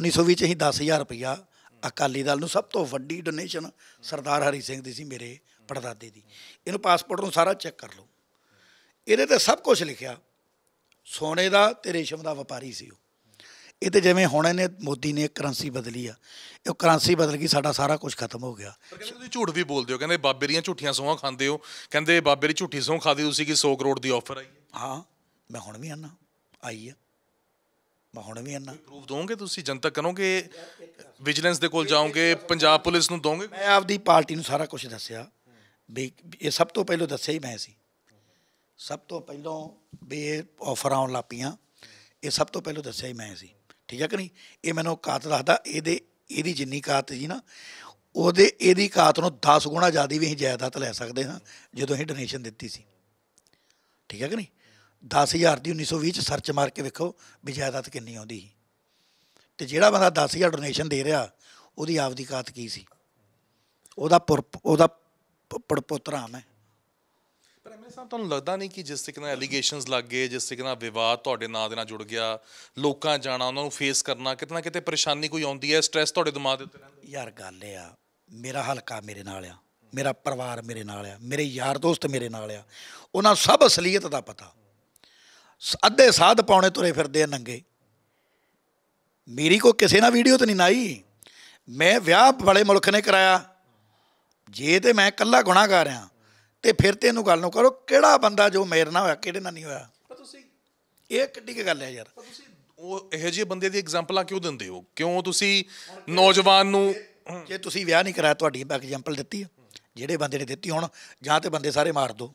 1920 ਚ ਹੀ 10000 ਰੁਪਇਆ ਅਕਾਲੀ ਦਲ ਨੂੰ ਸਭ ਤੋਂ ਵੱਡੀ ਡੋਨੇਸ਼ਨ ਸਰਦਾਰ ਹਰੀ ਸਿੰਘ ਦੀ ਸੀ ਮੇਰੇ ਪੜਦਾਦੇ ਦੀ ਇਹਨੂੰ ਪਾਸਪੋਰਟ ਨੂੰ ਸਾਰਾ ਚੈੱਕ ਕਰ ਲਓ ਇਹਦੇ ਤੇ ਸਭ ਕੁਝ ਲਿਖਿਆ ਸੋਨੇ ਦਾ ਤੇ ਰੇਸ਼ਮ ਦਾ ਵਪਾਰੀ ਸੀ ਉਹ ਇਹ ਤੇ ਜਿਵੇਂ ਹੁਣ ਇਹਨੇ ਮੋਦੀ ਨੇ ਕਰੰਸੀ ਬਦਲੀ ਆ ਇਹ ਕਰੰਸੀ ਬਦਲ ਗਈ ਸਾਡਾ ਸਾਰਾ ਕੁਝ ਖਤਮ ਹੋ ਗਿਆ ਕਹਿੰਦੇ ਤੁਸੀਂ ਝੂਠ ਵੀ ਬੋਲਦੇ ਹੋ ਕਹਿੰਦੇ ਬਾਬੇ ਦੀਆਂ ਝੂਠੀਆਂ ਸੋਹਾਂ ਖਾਂਦੇ ਹੋ ਕਹਿੰਦੇ ਬਾਬੇ ਦੀ ਝੂਠੀ ਸੋਹ ਖਾਦੀ ਤੁਸੀਂ ਕਿ 100 ਕਰੋੜ ਦੀ ਆਫਰ ਆਈ ਹਾਂ ਮੈਂ ਹੁਣ ਵੀ ਆਣਾ ਆਈ ਆ ਮੈਂ ਹੁਣ ਵੀ ਆਣਾ ਪ੍ਰੂਫ ਦੋਗੇ ਤੁਸੀਂ ਜਨਤਕ ਕਰੋਗੇ ਵਿਜੀਲੈਂਸ ਦੇ ਕੋਲ ਜਾਓਗੇ ਪੰਜਾਬ ਪੁਲਿਸ ਨੂੰ ਦੋਗੇ ਮੈਂ ਆਪਦੀ ਪਾਰਟੀ ਨੂੰ ਸਾਰਾ ਕੁਝ ਦੱਸਿਆ ਵੀ ਇਹ ਸਭ ਤੋਂ ਪਹਿਲਾਂ ਦੱਸਿਆ ਹੀ ਮੈਂ ਸੀ ਸਭ ਤੋਂ ਪਹਿਲਾਂ ਵੀ ਇਹ ਆਫਰ ਆਉਣ ਲੱਪੀਆਂ ਇਹ ਸਭ ਤੋਂ ਪਹਿਲਾਂ ਦੱਸਿਆ ਹੀ ਮੈਂ ਸੀ ਠੀਕ ਹੈ ਕਿ ਨਹੀਂ ਇਹ ਮੈਨੂੰ ਕਾਤ ਦੱਸਦਾ ਇਹਦੇ ਇਹਦੀ ਜਿੰਨੀ ਕਾਤ ਜੀ ਨਾ ਉਹਦੇ ਇਹਦੀ ਕਾਤ ਨੂੰ 10 ਗੁਣਾ ਜ਼ਿਆਦਾ ਵੀ ਅਸੀਂ ਜਾਇਦਾਦ ਲੈ ਸਕਦੇ ਹਾਂ ਜਦੋਂ ਅਸੀਂ ਡੋਨੇਸ਼ਨ ਦਿੱਤੀ ਸੀ ਠੀਕ ਹੈ ਕਿ ਨਹੀਂ 10000 ਦੀ 1920 ਚ ਸਰਚ ਮਾਰ ਕੇ ਵੇਖੋ ਵੀ ਜਾਇਦਾਦ ਕਿੰਨੀ ਆਉਂਦੀ ਸੀ ਤੇ ਜਿਹੜਾ ਬੰਦਾ 10000 ਡੋਨੇਸ਼ਨ ਦੇ ਰਿਹਾ ਉਹਦੀ ਆਪਦੀ ਕਾਤ ਕੀ ਸੀ ਉਹਦਾ ਉਹਦਾ ਪੜਪੋਤਰਾ ਮੈਂ ਪਰ ਮੈਨੂੰ ਸਾਹਿਬ ਤੁਹਾਨੂੰ ਲੱਗਦਾ ਨਹੀਂ ਕਿ ਜਿਸ ਤਰੀਕੇ ਨਾਲ ਐਲੀਗੇਸ਼ਨਸ ਲੱਗ ਗਏ ਜਿਸ ਤਰੀਕੇ ਨਾਲ ਵਿਵਾਦ ਤੁਹਾਡੇ ਨਾਂ ਦੇ ਨਾਲ ਜੁੜ ਗਿਆ ਲੋਕਾਂ ਜਾਣਾ ਉਹਨਾਂ ਨੂੰ ਫੇਸ ਕਰਨਾ ਕਿਤਨਾ ਕਿਤੇ ਪਰੇਸ਼ਾਨੀ ਕੋਈ ਆਉਂਦੀ ਹੈ ਸਟ੍ਰੈਸ ਤੁਹਾਡੇ ਦਿਮਾਗ ਦੇ ਉੱਤੇ ਰਹਿੰਦਾ ਯਾਰ ਗੱਲ ਇਹ ਆ ਮੇਰਾ ਹਲਕਾ ਮੇਰੇ ਨਾਲ ਆ ਮੇਰਾ ਪਰਿਵਾਰ ਮੇਰੇ ਨਾਲ ਆ ਮੇਰੇ ਯਾਰ ਦੋਸਤ ਮੇਰੇ ਨਾਲ ਆ ਉਹਨਾਂ ਸਭ ਅਸਲੀਅਤ ਦਾ ਪਤਾ ਅੱਧੇ ਸਾਧ ਪਾਉਣੇ ਤੁਰੇ ਫਿਰਦੇ ਆ ਨੰਗੇ ਮੇਰੀ ਕੋ ਕਿਸੇ ਨਾਲ ਵੀਡੀਓ ਤੇ ਨਹੀਂ ਨਾਈ ਮੈਂ ਵਿਆਹ ਵਾਲੇ ਮੁਲਕ ਨੇ ਕਰਾਇਆ ਜੇ ਤੇ ਮੈਂ ਇਕੱਲਾ ਗੁਨਾਹਗਾਰ ਆ ਤੇ ਫਿਰ ਤੇ ਇਹਨੂੰ ਗੱਲ ਨੂੰ ਕਰੋ ਕਿਹੜਾ ਬੰਦਾ ਜੋ ਮੇਰ ਨਾਲ ਹੋਇਆ ਕਿਹੜੇ ਨਾਲ ਨਹੀਂ ਹੋਇਆ ਪਰ ਤੁਸੀਂ ਇਹ ਕਿੱਡੀ ਕੀ ਗੱਲ ਹੈ ਯਾਰ ਤੁਸੀਂ ਉਹ ਇਹੋ ਜਿਹੇ ਬੰਦੇ ਦੀ ਐਗਜ਼ਾਮਪਲਾਂ ਕਿਉਂ ਦਿੰਦੇ ਹੋ ਕਿਉਂ ਤੁਸੀਂ ਨੌਜਵਾਨ ਨੂੰ ਜੇ ਤੁਸੀਂ ਵਿਆਹ ਨਹੀਂ ਕਰਾਇਆ ਤੁਹਾਡੀ ਐਗਜ਼ਾਮਪਲ ਦਿੱਤੀ ਹੈ ਜਿਹੜੇ ਬੰਦੇ ਨੇ ਦਿੱਤੀ ਹੁਣ ਜਾਂ ਤੇ ਬੰਦੇ ਸਾਰੇ ਮਾਰ ਦੋ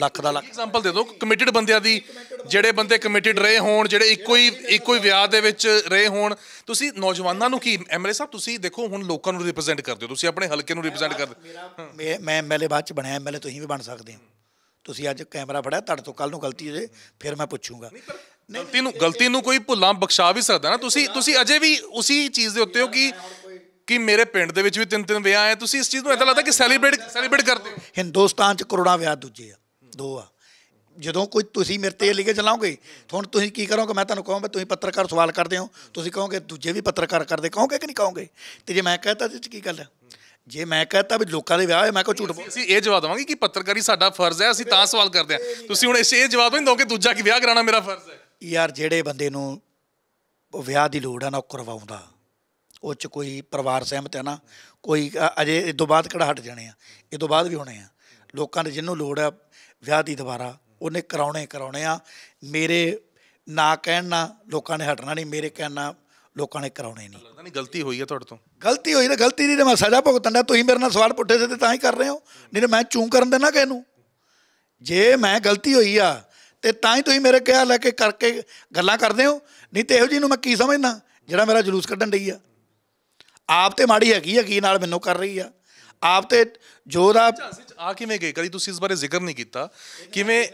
ਲੱਖ ਦਾ ਲੱਖ ਐਗਜ਼ਾਮਪਲ ਦੇ ਦੋ ਕਮਿਟਿਡ ਬੰਦਿਆਂ ਦੀ ਜਿਹੜੇ ਬੰਦੇ ਕਮਿਟਿਡ ਰਹੇ ਹੋਣ ਜਿਹੜੇ ਇੱਕੋ ਹੀ ਇੱਕੋ ਹੀ ਵਿਆਹ ਦੇ ਵਿੱਚ ਰਹੇ ਹੋਣ ਤੁਸੀਂ ਨੌਜਵਾਨਾਂ ਨੂੰ ਕੀ ਐਮਐਲਏ ਸਾਹਿਬ ਤੁਸੀਂ ਦੇਖੋ ਹੁਣ ਲੋਕਾਂ ਨੂੰ ਰਿਪਰੈਜ਼ੈਂਟ ਕਰਦੇ ਹੋ ਤੁਸੀਂ ਆਪਣੇ ਹਲਕੇ ਨੂੰ ਰਿਪਰੈਜ਼ੈਂਟ ਕਰਦੇ ਮੈਂ ਐਮਐਲਏ ਬਾਅਦ ਚ ਬਣਿਆ ਐਮਐਲਏ ਤੁਸੀਂ ਵੀ ਬਣ ਸਕਦੇ ਹੋ ਤੁਸੀਂ ਅੱਜ ਕੈਮਰਾ ਫੜਿਆ ਤੁਹਾਡੇ ਤੋਂ ਕੱਲ ਨੂੰ ਗਲਤੀ ਹੋ ਜੇ ਫਿਰ ਮੈਂ ਪੁੱਛੂੰਗਾ ਗਲਤੀ ਨੂੰ ਗਲਤੀ ਨੂੰ ਕੋਈ ਭੁੱਲਾਂ ਬਖਸ਼ਾ ਵੀ ਸਕਦਾ ਨਾ ਤੁਸੀਂ ਤੁਸੀਂ ਅਜੇ ਵੀ ਉਸੇ ਚੀਜ਼ ਦੇ ਉੱਤੇ ਹੋ ਕਿ ਕਿ ਮੇਰੇ ਪਿੰਡ ਦੇ ਵਿੱਚ ਵੀ ਤਿੰਨ ਤਿੰਨ ਵਿਆਹ ਆਏ ਤੁਸੀਂ ਇਸ ਚੀਜ਼ ਨੂੰ ਇਦਾਂ ਲੱਗਦਾ ਕਿ ਸੈਲੀਬ੍ਰੇਟ ਸੈਲੀਬ੍ਰੇਟ ਕਰਦੇ ਹੋ ਹਿੰਦੁਸਤਾਨ 'ਚ ਕਰੋੜਾਂ ਵਿਆਹ ਦੂਜੇ ਆ ਦੋ ਆ ਜਦੋਂ ਕੋਈ ਤੁਸੀਂ ਮੇਰੇ ਤੇ ਲਿਖੇ ਚਲਾਓਗੇ ਹੁਣ ਤੁਸੀਂ ਕੀ ਕਰੋਗੇ ਮੈਂ ਤੁਹਾਨੂੰ ਕਹਾਂ ਵੀ ਤੁਸੀਂ ਪੱਤਰਕਾਰ ਸਵਾਲ ਕਰਦੇ ਹੋ ਤੁਸੀਂ ਕਹੋਗੇ ਦੂਜੇ ਵੀ ਪੱਤਰਕਾਰ ਕਰਦੇ ਕਹੋਗੇ ਕਿ ਨਹੀਂ ਕਹੋਗੇ ਤੇ ਜੇ ਮੈਂ ਕਹਤਾ ਤੇ ਕੀ ਗੱਲ ਹੈ ਜੇ ਮੈਂ ਕਹਤਾ ਵੀ ਲੋਕਾਂ ਦੇ ਵਿਆਹ ਹੈ ਮੈਂ ਕੋ ਝੂਠ ਬੋਲ ਸੀ ਇਹ ਜਵਾਬ ਦਵਾਂਗੇ ਕਿ ਪੱਤਰਕਾਰੀ ਸਾਡਾ ਫਰਜ਼ ਹੈ ਅਸੀਂ ਤਾਂ ਸਵਾਲ ਕਰਦੇ ਆ ਤੁਸੀਂ ਹੁਣ ਇਸ ਇਹ ਜਵਾਬ ਨਹੀਂ ਦੋਗੇ ਦੂਜਾ ਕਿ ਵਿਆਹ ਕਰਾਉਣਾ ਮੇਰਾ ਫਰਜ਼ ਹੈ ਯਾਰ ਜਿਹੜੇ ਬੰਦੇ ਨੂੰ ਵਿਆਹ ਦੀ ਲੋੜ ਹੈ ਨਾ ਉਹ ਕਰਵਾਉਂਦਾ ਉਹ ਚ ਕੋਈ ਪਰਿਵਾਰ ਸਹਿਮਤ ਹੈ ਨਾ ਕੋਈ ਅਜੇ ਇਸ ਤੋਂ ਬਾਅਦ ਕਿਹੜਾ ਹਟ ਜਾਣੇ ਆ ਇਸ ਤੋਂ ਬਾਅਦ ਵੀ ਹੋਣੇ ਆ ਲੋਕਾਂ ਦੇ ਜਿੰਨੂੰ ਲੋੜ ਆ ਵਿਆਹ ਦੀ ਦੁਬਾਰਾ ਉਹਨੇ ਕਰਾਉਣੇ ਕਰਾਉਣੇ ਆ ਮੇਰੇ ਨਾ ਕਹਿਣ ਨਾ ਲੋਕਾਂ ਨੇ ਹਟਣਾ ਨਹੀਂ ਮੇਰੇ ਕਹਿਣ ਨਾ ਲੋਕਾਂ ਨੇ ਕਰਾਉਣੇ ਨਹੀਂ ਲੱਗਦਾ ਨਹੀਂ ਗਲਤੀ ਹੋਈ ਹੈ ਤੁਹਾਡੇ ਤੋਂ ਗਲਤੀ ਹੋਈ ਨਾ ਗਲਤੀ ਦੀ ਮੈਂ ਸਜ਼ਾ ਦਾ ਤੁਸੀਂ ਮੇਰੇ ਨਾਲ ਸਵਾਲ ਪੁੱਠੇ ਤੇ ਤਾਂ ਹੀ ਕਰ ਰਹੇ ਹੋ ਨਹੀਂ ਤਾਂ ਮੈਂ ਚੂੰ ਕਰਨ ਦੇਣਾ ਕਿਸ ਨੂੰ ਜੇ ਮੈਂ ਗਲਤੀ ਹੋਈ ਆ ਤੇ ਤਾਂ ਹੀ ਤੁਸੀਂ ਮੇਰੇ ਕਹਿ ਲੈ ਕੇ ਕਰਕੇ ਗੱਲਾਂ ਕਰਦੇ ਹੋ ਨਹੀਂ ਤੇ ਇਹੋ ਜੀ ਨੂੰ ਮੈਂ ਕੀ ਸਮਝਣਾ ਜਿਹੜਾ ਮੇਰਾ ਜਲੂਸ ਕੱਢਣ ਲਈ ਆ ਆਪ ਤੇ ਮਾੜੀ ਹੈਗੀ ਆ ਕੀ ਨਾਲ ਮੈਨੂੰ ਕਰ ਰਹੀ ਆ ਆਪ ਤੇ ਜੋ ਦਾ ਆ ਕਿਵੇਂ ਗਏ ਕਦੀ ਤੁਸੀਂ ਇਸ ਬਾਰੇ ਜ਼ਿਕਰ ਨਹੀਂ ਕੀਤਾ ਕਿਵੇਂ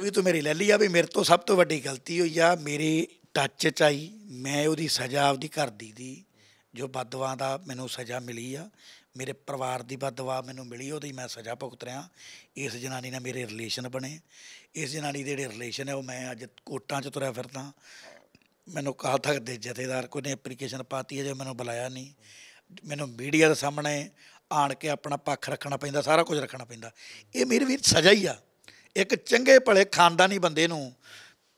ਵੀ ਤੂੰ ਮੇਰੀ ਲੈ ਲਈ ਆ ਵੀ ਮੇਰੇ ਤੋਂ ਸਭ ਤੋਂ ਵੱਡੀ ਗਲਤੀ ਹੋਈ ਆ ਮੇਰੇ ਟੱਚ ਚ ਆਈ ਮੈਂ ਉਹਦੀ ਸਜ਼ਾ ਆਪਦੀ ਘਰ ਦੀ ਦੀ ਜੋ ਬਦਵਾ ਦਾ ਮੈਨੂੰ ਸਜ਼ਾ ਮਿਲੀ ਆ ਮੇਰੇ ਪਰਿਵਾਰ ਦੀ ਬਦਵਾ ਮੈਨੂੰ ਮਿਲੀ ਉਹਦੀ ਮੈਂ ਸਜ਼ਾ ਭੁਗਤ ਰਿਹਾ ਇਸ ਜਨਾਨੀ ਨਾਲ ਮੇਰੇ ਰਿਲੇਸ਼ਨ ਬਣੇ ਇਸ ਜਨਾਨੀ ਦੇ ਜਿਹੜੇ ਰਿਲੇਸ਼ਨ ਹੈ ਉਹ ਮੈਂ ਅੱਜ ਕੋਟਾਂ 'ਚ ਤੁਰਿਆ ਫਿਰਦਾ ਮੈਨੂੰ ਕਾਹ ਤੱਕ ਦੇ ਜਥੇਦਾਰ ਕੋਈ ਨੇ ਐਪਲੀਕੇਸ਼ਨ ਪਾਤੀ ਹੈ ਜੇ ਮੈਨੂੰ ਬੁਲਾਇਆ ਨਹੀਂ ਮੈਨੂੰ ਮੀਡੀਆ ਦੇ ਸਾਹਮਣੇ ਆਣ ਕੇ ਆਪਣਾ ਪੱਖ ਰੱਖਣਾ ਪੈਂਦਾ ਸਾਰਾ ਕੁਝ ਰੱਖਣਾ ਪੈਂਦਾ ਇਹ ਮੇਰੇ ਵੀਰ ਸਜ਼ਾ ਹੀ ਆ ਇੱਕ ਚੰਗੇ ਭਲੇ ਖਾਨਦਾਨੀ ਬੰਦੇ ਨੂੰ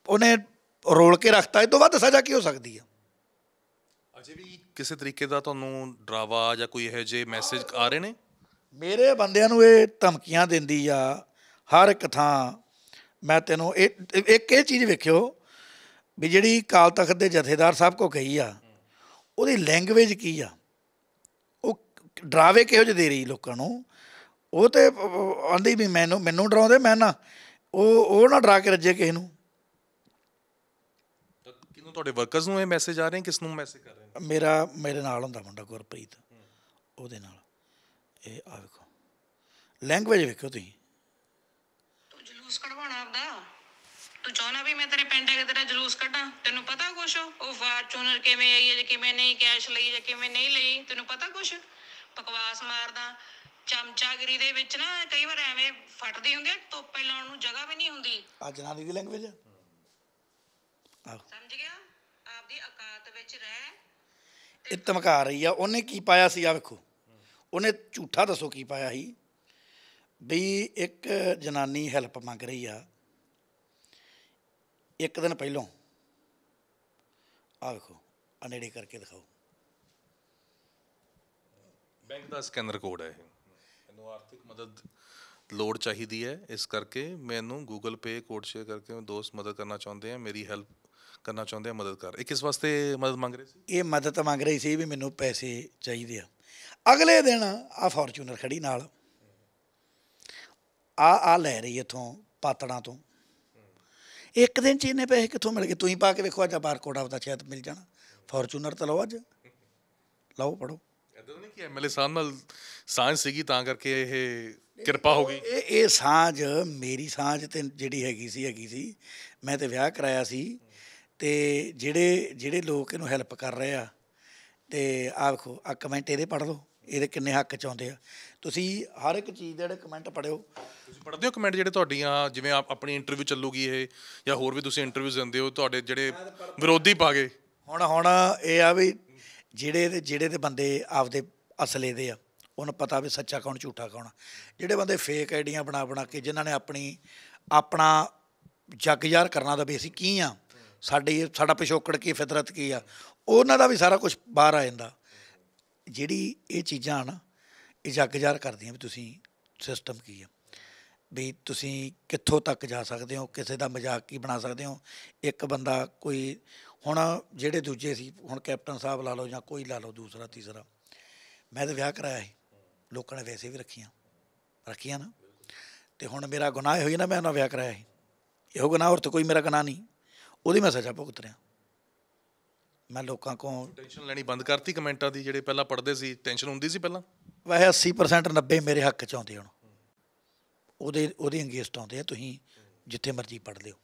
ਉਹਨੇ ਰੋਲ ਕੇ ਰੱਖਤਾ ਇਹ ਤੋਂ ਵੱਧ ਸਜ਼ਾ ਕੀ ਹੋ ਸਕਦੀ ਆ ਅਜੇ ਵੀ ਕਿਸੇ ਤਰੀਕੇ ਦਾ ਤੁਹਾਨੂੰ ਡਰਾਵਾ ਜਾਂ ਕੋਈ ਇਹੋ ਜਿਹੇ ਮੈਸੇਜ ਆ ਰਹੇ ਨੇ ਮੇਰੇ ਬੰਦਿਆਂ ਨੂੰ ਇਹ ਧਮਕੀਆਂ ਦਿੰਦੀ ਆ ਹਰ ਇੱਕ ਥਾਂ ਮੈਂ ਤੈਨੂੰ ਇਹ ਇੱਕ ਇਹ ਚੀਜ਼ ਵੇਖਿਓ ਵੀ ਜਿਹੜੀ ਕਾਲ ਤਖਤ ਦੇ ਜਥੇਦਾਰ ਸਾਹਿਬ ਕੋ ਕਹੀ ਆ ਉਹਦੀ ਲੈਂਗੁਏਜ ਕੀ ਆ ਡਰਾਵੇ ਕਿਹੋ ਜਿਹੇ ਦੇ ਰਹੀ ਲੋਕਾਂ ਨੂੰ ਉਹ ਤੇ ਆਂਦੀ ਵੀ ਮੈਨੂੰ ਮੈਨੂੰ ਡਰਾਉਂਦੇ ਮੈਂ ਨਾ ਉਹ ਉਹ ਨਾ ਡਰਾ ਕੇ ਰੱਜੇ ਕਿਸੇ ਨੂੰ ਕਿਨੂੰ ਤੁਹਾਡੇ ਵਰਕਰਸ ਨੂੰ ਇਹ ਮੈਸੇਜ ਆ ਰਹੇ ਕਿਸ ਨੂੰ ਮੈਸੇਜ ਕਰ ਰਹੇ ਨੇ ਮੇਰਾ ਮੇਰੇ ਨਾਲ ਹੁੰਦਾ ਮੁੰਡਾ ਗੁਰਪ੍ਰੀਤ ਉਹਦੇ ਨਾਲ ਇਹ ਆ ਵੇਖੋ ਲੈਂਗੁਏਜ ਵੇਖੋ ਤੁਸੀਂ ਤੂੰ ਜਲੂਸ ਕਢਵਾਉਣਾ ਆਪਦਾ ਤੂੰ ਚਾਹਣਾ ਵੀ ਮੈਂ ਤੇਰੇ ਪਿੰਡ ਦੇ ਤੇਰਾ ਜਲੂਸ ਕੱਢਾਂ ਤੈਨੂੰ ਪਤਾ ਕੁਛ ਉਹ ਫਾਰਚੂਨਰ ਕਿਵੇਂ ਆਈ ਹੈ ਕਿਵੇਂ ਨਹੀਂ ਕੈਸ਼ ਲਈ ਜਾਂ ਕਿਵੇਂ ਨਹੀਂ ਲਈ ਤੈਨੂੰ ਪਤਾ ਕੁਛ ਬਕਵਾਸ ਮਾਰਦਾ ਚਮਚਾਗਰੀ ਦੇ ਵਿੱਚ ਨਾ ਕਈ ਵਾਰ ਐਵੇਂ ਫਟਦੀ ਹੁੰਦੀ ਹੈ ਟੋਪੇ ਲਾਉਣ ਨੂੰ ਜਗ੍ਹਾ ਵੀ ਨਹੀਂ ਹੁੰਦੀ ਆ ਜਨਾਨੀ ਦੀ ਲੈਂਗੁਏਜ ਸਮਝ ਗਿਆ ਆਪਦੀ ਔਕਾਤ ਵਿੱਚ ਰਹਿ ਇਹ ਧਮਕਾ ਰਹੀ ਆ ਉਹਨੇ ਕੀ ਪਾਇਆ ਸੀ ਆ ਵੇਖੋ ਉਹਨੇ ਝੂਠਾ ਦੱਸੋ ਕੀ ਪਾਇਆ ਸੀ ਵੀ ਇੱਕ ਜਨਾਨੀ ਹੈਲਪ ਮੰਗ ਰਹੀ ਆ ਇੱਕ ਦਿਨ ਪਹਿਲਾਂ ਆ ਵੇਖੋ ਅਨੇੜੇ ਕਰਕੇ ਦਿਖਾਓ ਬੈਂਕ ਦਾ ਸਕੈਨਰ ਕੋਡ ਹੈ ਇਹ ਮੈਨੂੰ ਆਰਥਿਕ ਮਦਦ ਲੋੜ ਚਾਹੀਦੀ ਹੈ ਇਸ ਕਰਕੇ ਮੈਨੂੰ Google Pay ਕੋਡ ਸ਼ੇਅਰ ਕਰਕੇ ਦੋਸਤ ਮਦਦ ਕਰਨਾ ਚਾਹੁੰਦੇ ਆ ਮੇਰੀ ਹੈਲਪ ਕਰਨਾ ਚਾਹੁੰਦੇ ਆ ਮਦਦ ਕਰ ਇਹ ਕਿਸ ਵਾਸਤੇ ਮਦਦ ਮੰਗ ਰਹੇ ਸੀ ਇਹ ਮਦਦ ਮੰਗ ਰਹੀ ਸੀ ਵੀ ਮੈਨੂੰ ਪੈਸੇ ਚਾਹੀਦੇ ਆ ਅਗਲੇ ਦਿਨ ਆ ਫੋਰਚੂਨਰ ਖੜੀ ਨਾਲ ਆ ਆ ਲੈ ਰਹੀ ਇਥੋਂ ਪਾਤੜਾਂ ਤੋਂ ਇੱਕ ਦਿਨ ਚ ਇਹਨੇ ਪੈਸੇ ਕਿੱਥੋਂ ਮਿਲ ਗਏ ਤੁਸੀਂ ਪਾ ਕੇ ਵੇਖੋ ਅੱਜ ਬਾਰਕੋਡ ਆਪਦਾ ਸ਼ਾਇਦ ਮਿਲ ਜਾਣਾ ਫੋਰਚੂਨਰ ਤਾਂ ਲਓ ਅੱਜ ਲਓ ਪੜੋ ਇਦਾਂ ਨਹੀਂ ਕਿ ਐਮਐਲਏ ਸਾਹਿਬ ਨਾਲ ਸਾਂਝ ਸੀਗੀ ਤਾਂ ਕਰਕੇ ਇਹ ਕਿਰਪਾ ਹੋ ਗਈ ਇਹ ਇਹ ਸਾਂਝ ਮੇਰੀ ਸਾਂਝ ਤੇ ਜਿਹੜੀ ਹੈਗੀ ਸੀ ਹੈਗੀ ਸੀ ਮੈਂ ਤੇ ਵਿਆਹ ਕਰਾਇਆ ਸੀ ਤੇ ਜਿਹੜੇ ਜਿਹੜੇ ਲੋਕ ਇਹਨੂੰ ਹੈਲਪ ਕਰ ਰਹੇ ਆ ਤੇ ਆ ਵੇਖੋ ਆ ਕਮੈਂਟ ਇਹਦੇ ਪੜ੍ਹ ਲਓ ਇਹਦੇ ਕਿੰਨੇ ਹੱਕ ਚਾਉਂਦੇ ਆ ਤੁਸੀਂ ਹਰ ਇੱਕ ਚੀਜ਼ ਦੇ ਜਿਹੜੇ ਕਮੈਂਟ ਪੜਿਓ ਤੁਸੀਂ ਪੜਦੇ ਹੋ ਕਮੈਂਟ ਜਿਹੜੇ ਤੁਹਾਡੀਆਂ ਜਿਵੇਂ ਆਪਣੀ ਇੰਟਰਵਿਊ ਚੱਲੂਗੀ ਇਹ ਜਾਂ ਹੋਰ ਵੀ ਤੁਸੀਂ ਇੰਟਰਵਿਊ ਦਿੰਦੇ ਹੋ ਤੁਹਾਡੇ ਜਿਹੜੇ ਵਿਰੋਧੀ ਪਾਗੇ ਹੁਣ ਹੁਣ ਇਹ ਆ ਵੀ ਜਿਹੜੇ ਦੇ ਜਿਹੜੇ ਦੇ ਬੰਦੇ ਆਪਦੇ ਅਸਲੇ ਦੇ ਆ ਉਹਨੂੰ ਪਤਾ ਵੀ ਸੱਚਾ ਕੌਣ ਝੂਠਾ ਕੌਣ ਜਿਹੜੇ ਬੰਦੇ ਫੇਕ ਆਈਡੀਆਂ ਬਣਾ ਬਣਾ ਕੇ ਜਿਨ੍ਹਾਂ ਨੇ ਆਪਣੀ ਆਪਣਾ ਜੱਗ ਯਾਰ ਕਰਨਾ ਦਾ ਵੀ ਅਸੀਂ ਕੀ ਆ ਸਾਡੇ ਸਾਡਾ ਪਿਛੋਕੜ ਕੀ ਫਿਤਰਤ ਕੀ ਆ ਉਹਨਾਂ ਦਾ ਵੀ ਸਾਰਾ ਕੁਝ ਬਾਹਰ ਆ ਜਾਂਦਾ ਜਿਹੜੀ ਇਹ ਚੀਜ਼ਾਂ ਨਾ ਇਹ ਜੱਗ ਯਾਰ ਕਰਦੀਆਂ ਵੀ ਤੁਸੀਂ ਸਿਸਟਮ ਕੀ ਆ ਵੀ ਤੁਸੀਂ ਕਿੱਥੋਂ ਤੱਕ ਜਾ ਸਕਦੇ ਹੋ ਕਿਸੇ ਦਾ ਮਜ਼ਾਕ ਕੀ ਬਣਾ ਸਕਦੇ ਹੋ ਇੱਕ ਬੰਦਾ ਕੋਈ ਹੁਣ ਜਿਹੜੇ ਦੂਜੇ ਸੀ ਹੁਣ ਕੈਪਟਨ ਸਾਹਿਬ ਲਾ ਲਓ ਜਾਂ ਕੋਈ ਲਾ ਲਓ ਦੂਸਰਾ ਤੀਸਰਾ ਮੈਂ ਤਾਂ ਵਿਆਹ ਕਰਾਇਆ ਸੀ ਲੋਕਾਂ ਨੇ ਵੈਸੇ ਵੀ ਰੱਖੀਆਂ ਰੱਖੀਆਂ ਨਾ ਤੇ ਹੁਣ ਮੇਰਾ ਗੁਨਾਹ ਹੋਈ ਨਾ ਮੈਂ ਉਹਨਾਂ ਵਿਆਹ ਕਰਾਇਆ ਸੀ ਇਹੋ ਗੁਨਾਹ ਹੋਰ ਤਾਂ ਕੋਈ ਮੇਰਾ ਗੁਨਾਹ ਨਹੀਂ ਉਹਦੀ ਮੈਂ ਸਜ਼ਾ ਭੁਗਤ ਰਿਹਾ ਮੈਂ ਲੋਕਾਂ ਕੋਲ ਟੈਨਸ਼ਨ ਲੈਣੀ ਬੰਦ ਕਰਤੀ ਕਮੈਂਟਾਂ ਦੀ ਜਿਹੜੇ ਪਹਿਲਾਂ ਪੜਦੇ ਸੀ ਟੈਨਸ਼ਨ ਹੁੰਦੀ ਸੀ ਪਹਿਲਾਂ ਵੈਸੇ 80% 90 ਮੇਰੇ ਹੱਕ ਚ ਆਉਂਦੇ ਹੁਣ ਉਹਦੇ ਉਹਦੇ ਅੰਗੇਸਟ ਆਉਂਦੇ ਆ ਤੁਸੀਂ ਜਿੱਥੇ ਮਰਜ਼ੀ ਪੜ ਲਿਓ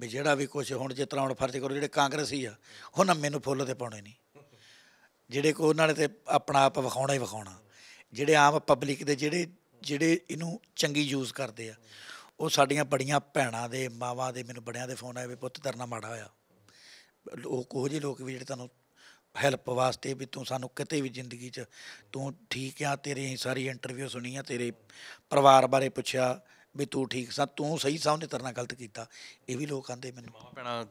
ਵੀ ਜਿਹੜਾ ਵੀ ਕੁਝ ਹੁਣ ਜਿਸ ਤਰ੍ਹਾਂ ਹੁਣ ਫਰਜ਼ ਕਰੋ ਜਿਹੜੇ ਕਾਂਗਰਸੀ ਆ ਉਹਨਾਂ ਮੈਨੂੰ ਫੁੱਲ ਤੇ ਪਾਉਣੇ ਨਹੀਂ ਜਿਹੜੇ ਕੋ ਉਹਨਾਂ ਨੇ ਤੇ ਆਪਣਾ ਆਪ ਵਿਖਾਉਣਾ ਹੀ ਵਿਖਾਉਣਾ ਜਿਹੜੇ ਆਮ ਪਬਲਿਕ ਦੇ ਜਿਹੜੇ ਜਿਹੜੇ ਇਹਨੂੰ ਚੰਗੀ ਯੂਜ਼ ਕਰਦੇ ਆ ਉਹ ਸਾਡੀਆਂ ਬੜੀਆਂ ਭੈਣਾਂ ਦੇ ਮਾਵਾਂ ਦੇ ਮੈਨੂੰ ਬੜਿਆਂ ਦੇ ਫੋਨ ਆਏ ਵੀ ਪੁੱਤ ਤਰਨਾ ਮਾੜਾ ਹੋਇਆ ਉਹ ਕੋਹ ਜੀ ਲੋਕ ਵੀ ਜਿਹੜੇ ਤੁਹਾਨੂੰ ਹੈਲਪ ਵਾਸਤੇ ਵੀ ਤੂੰ ਸਾਨੂੰ ਕਿਤੇ ਵੀ ਜ਼ਿੰਦਗੀ 'ਚ ਤੂੰ ਠੀਕ ਆ ਤੇਰੇ ਸਾਰੀ ਇੰਟਰਵਿਊ ਸੁਣੀ ਆ ਤੇਰੇ ਪਰਿਵਾਰ ਬਾਰੇ ਪੁੱਛਿਆ ਵੀ ਤੂੰ ਠੀਕ ਸਾ ਤੂੰ ਸਹੀ ਸਾ ਉਹਨੇ ਤਰਨਾ ਗਲਤ ਕੀਤਾ ਇਹ ਵੀ ਲੋਕ ਆਂਦੇ ਮੈਨੂੰ ਮਾਵਾ ਭੈਣਾ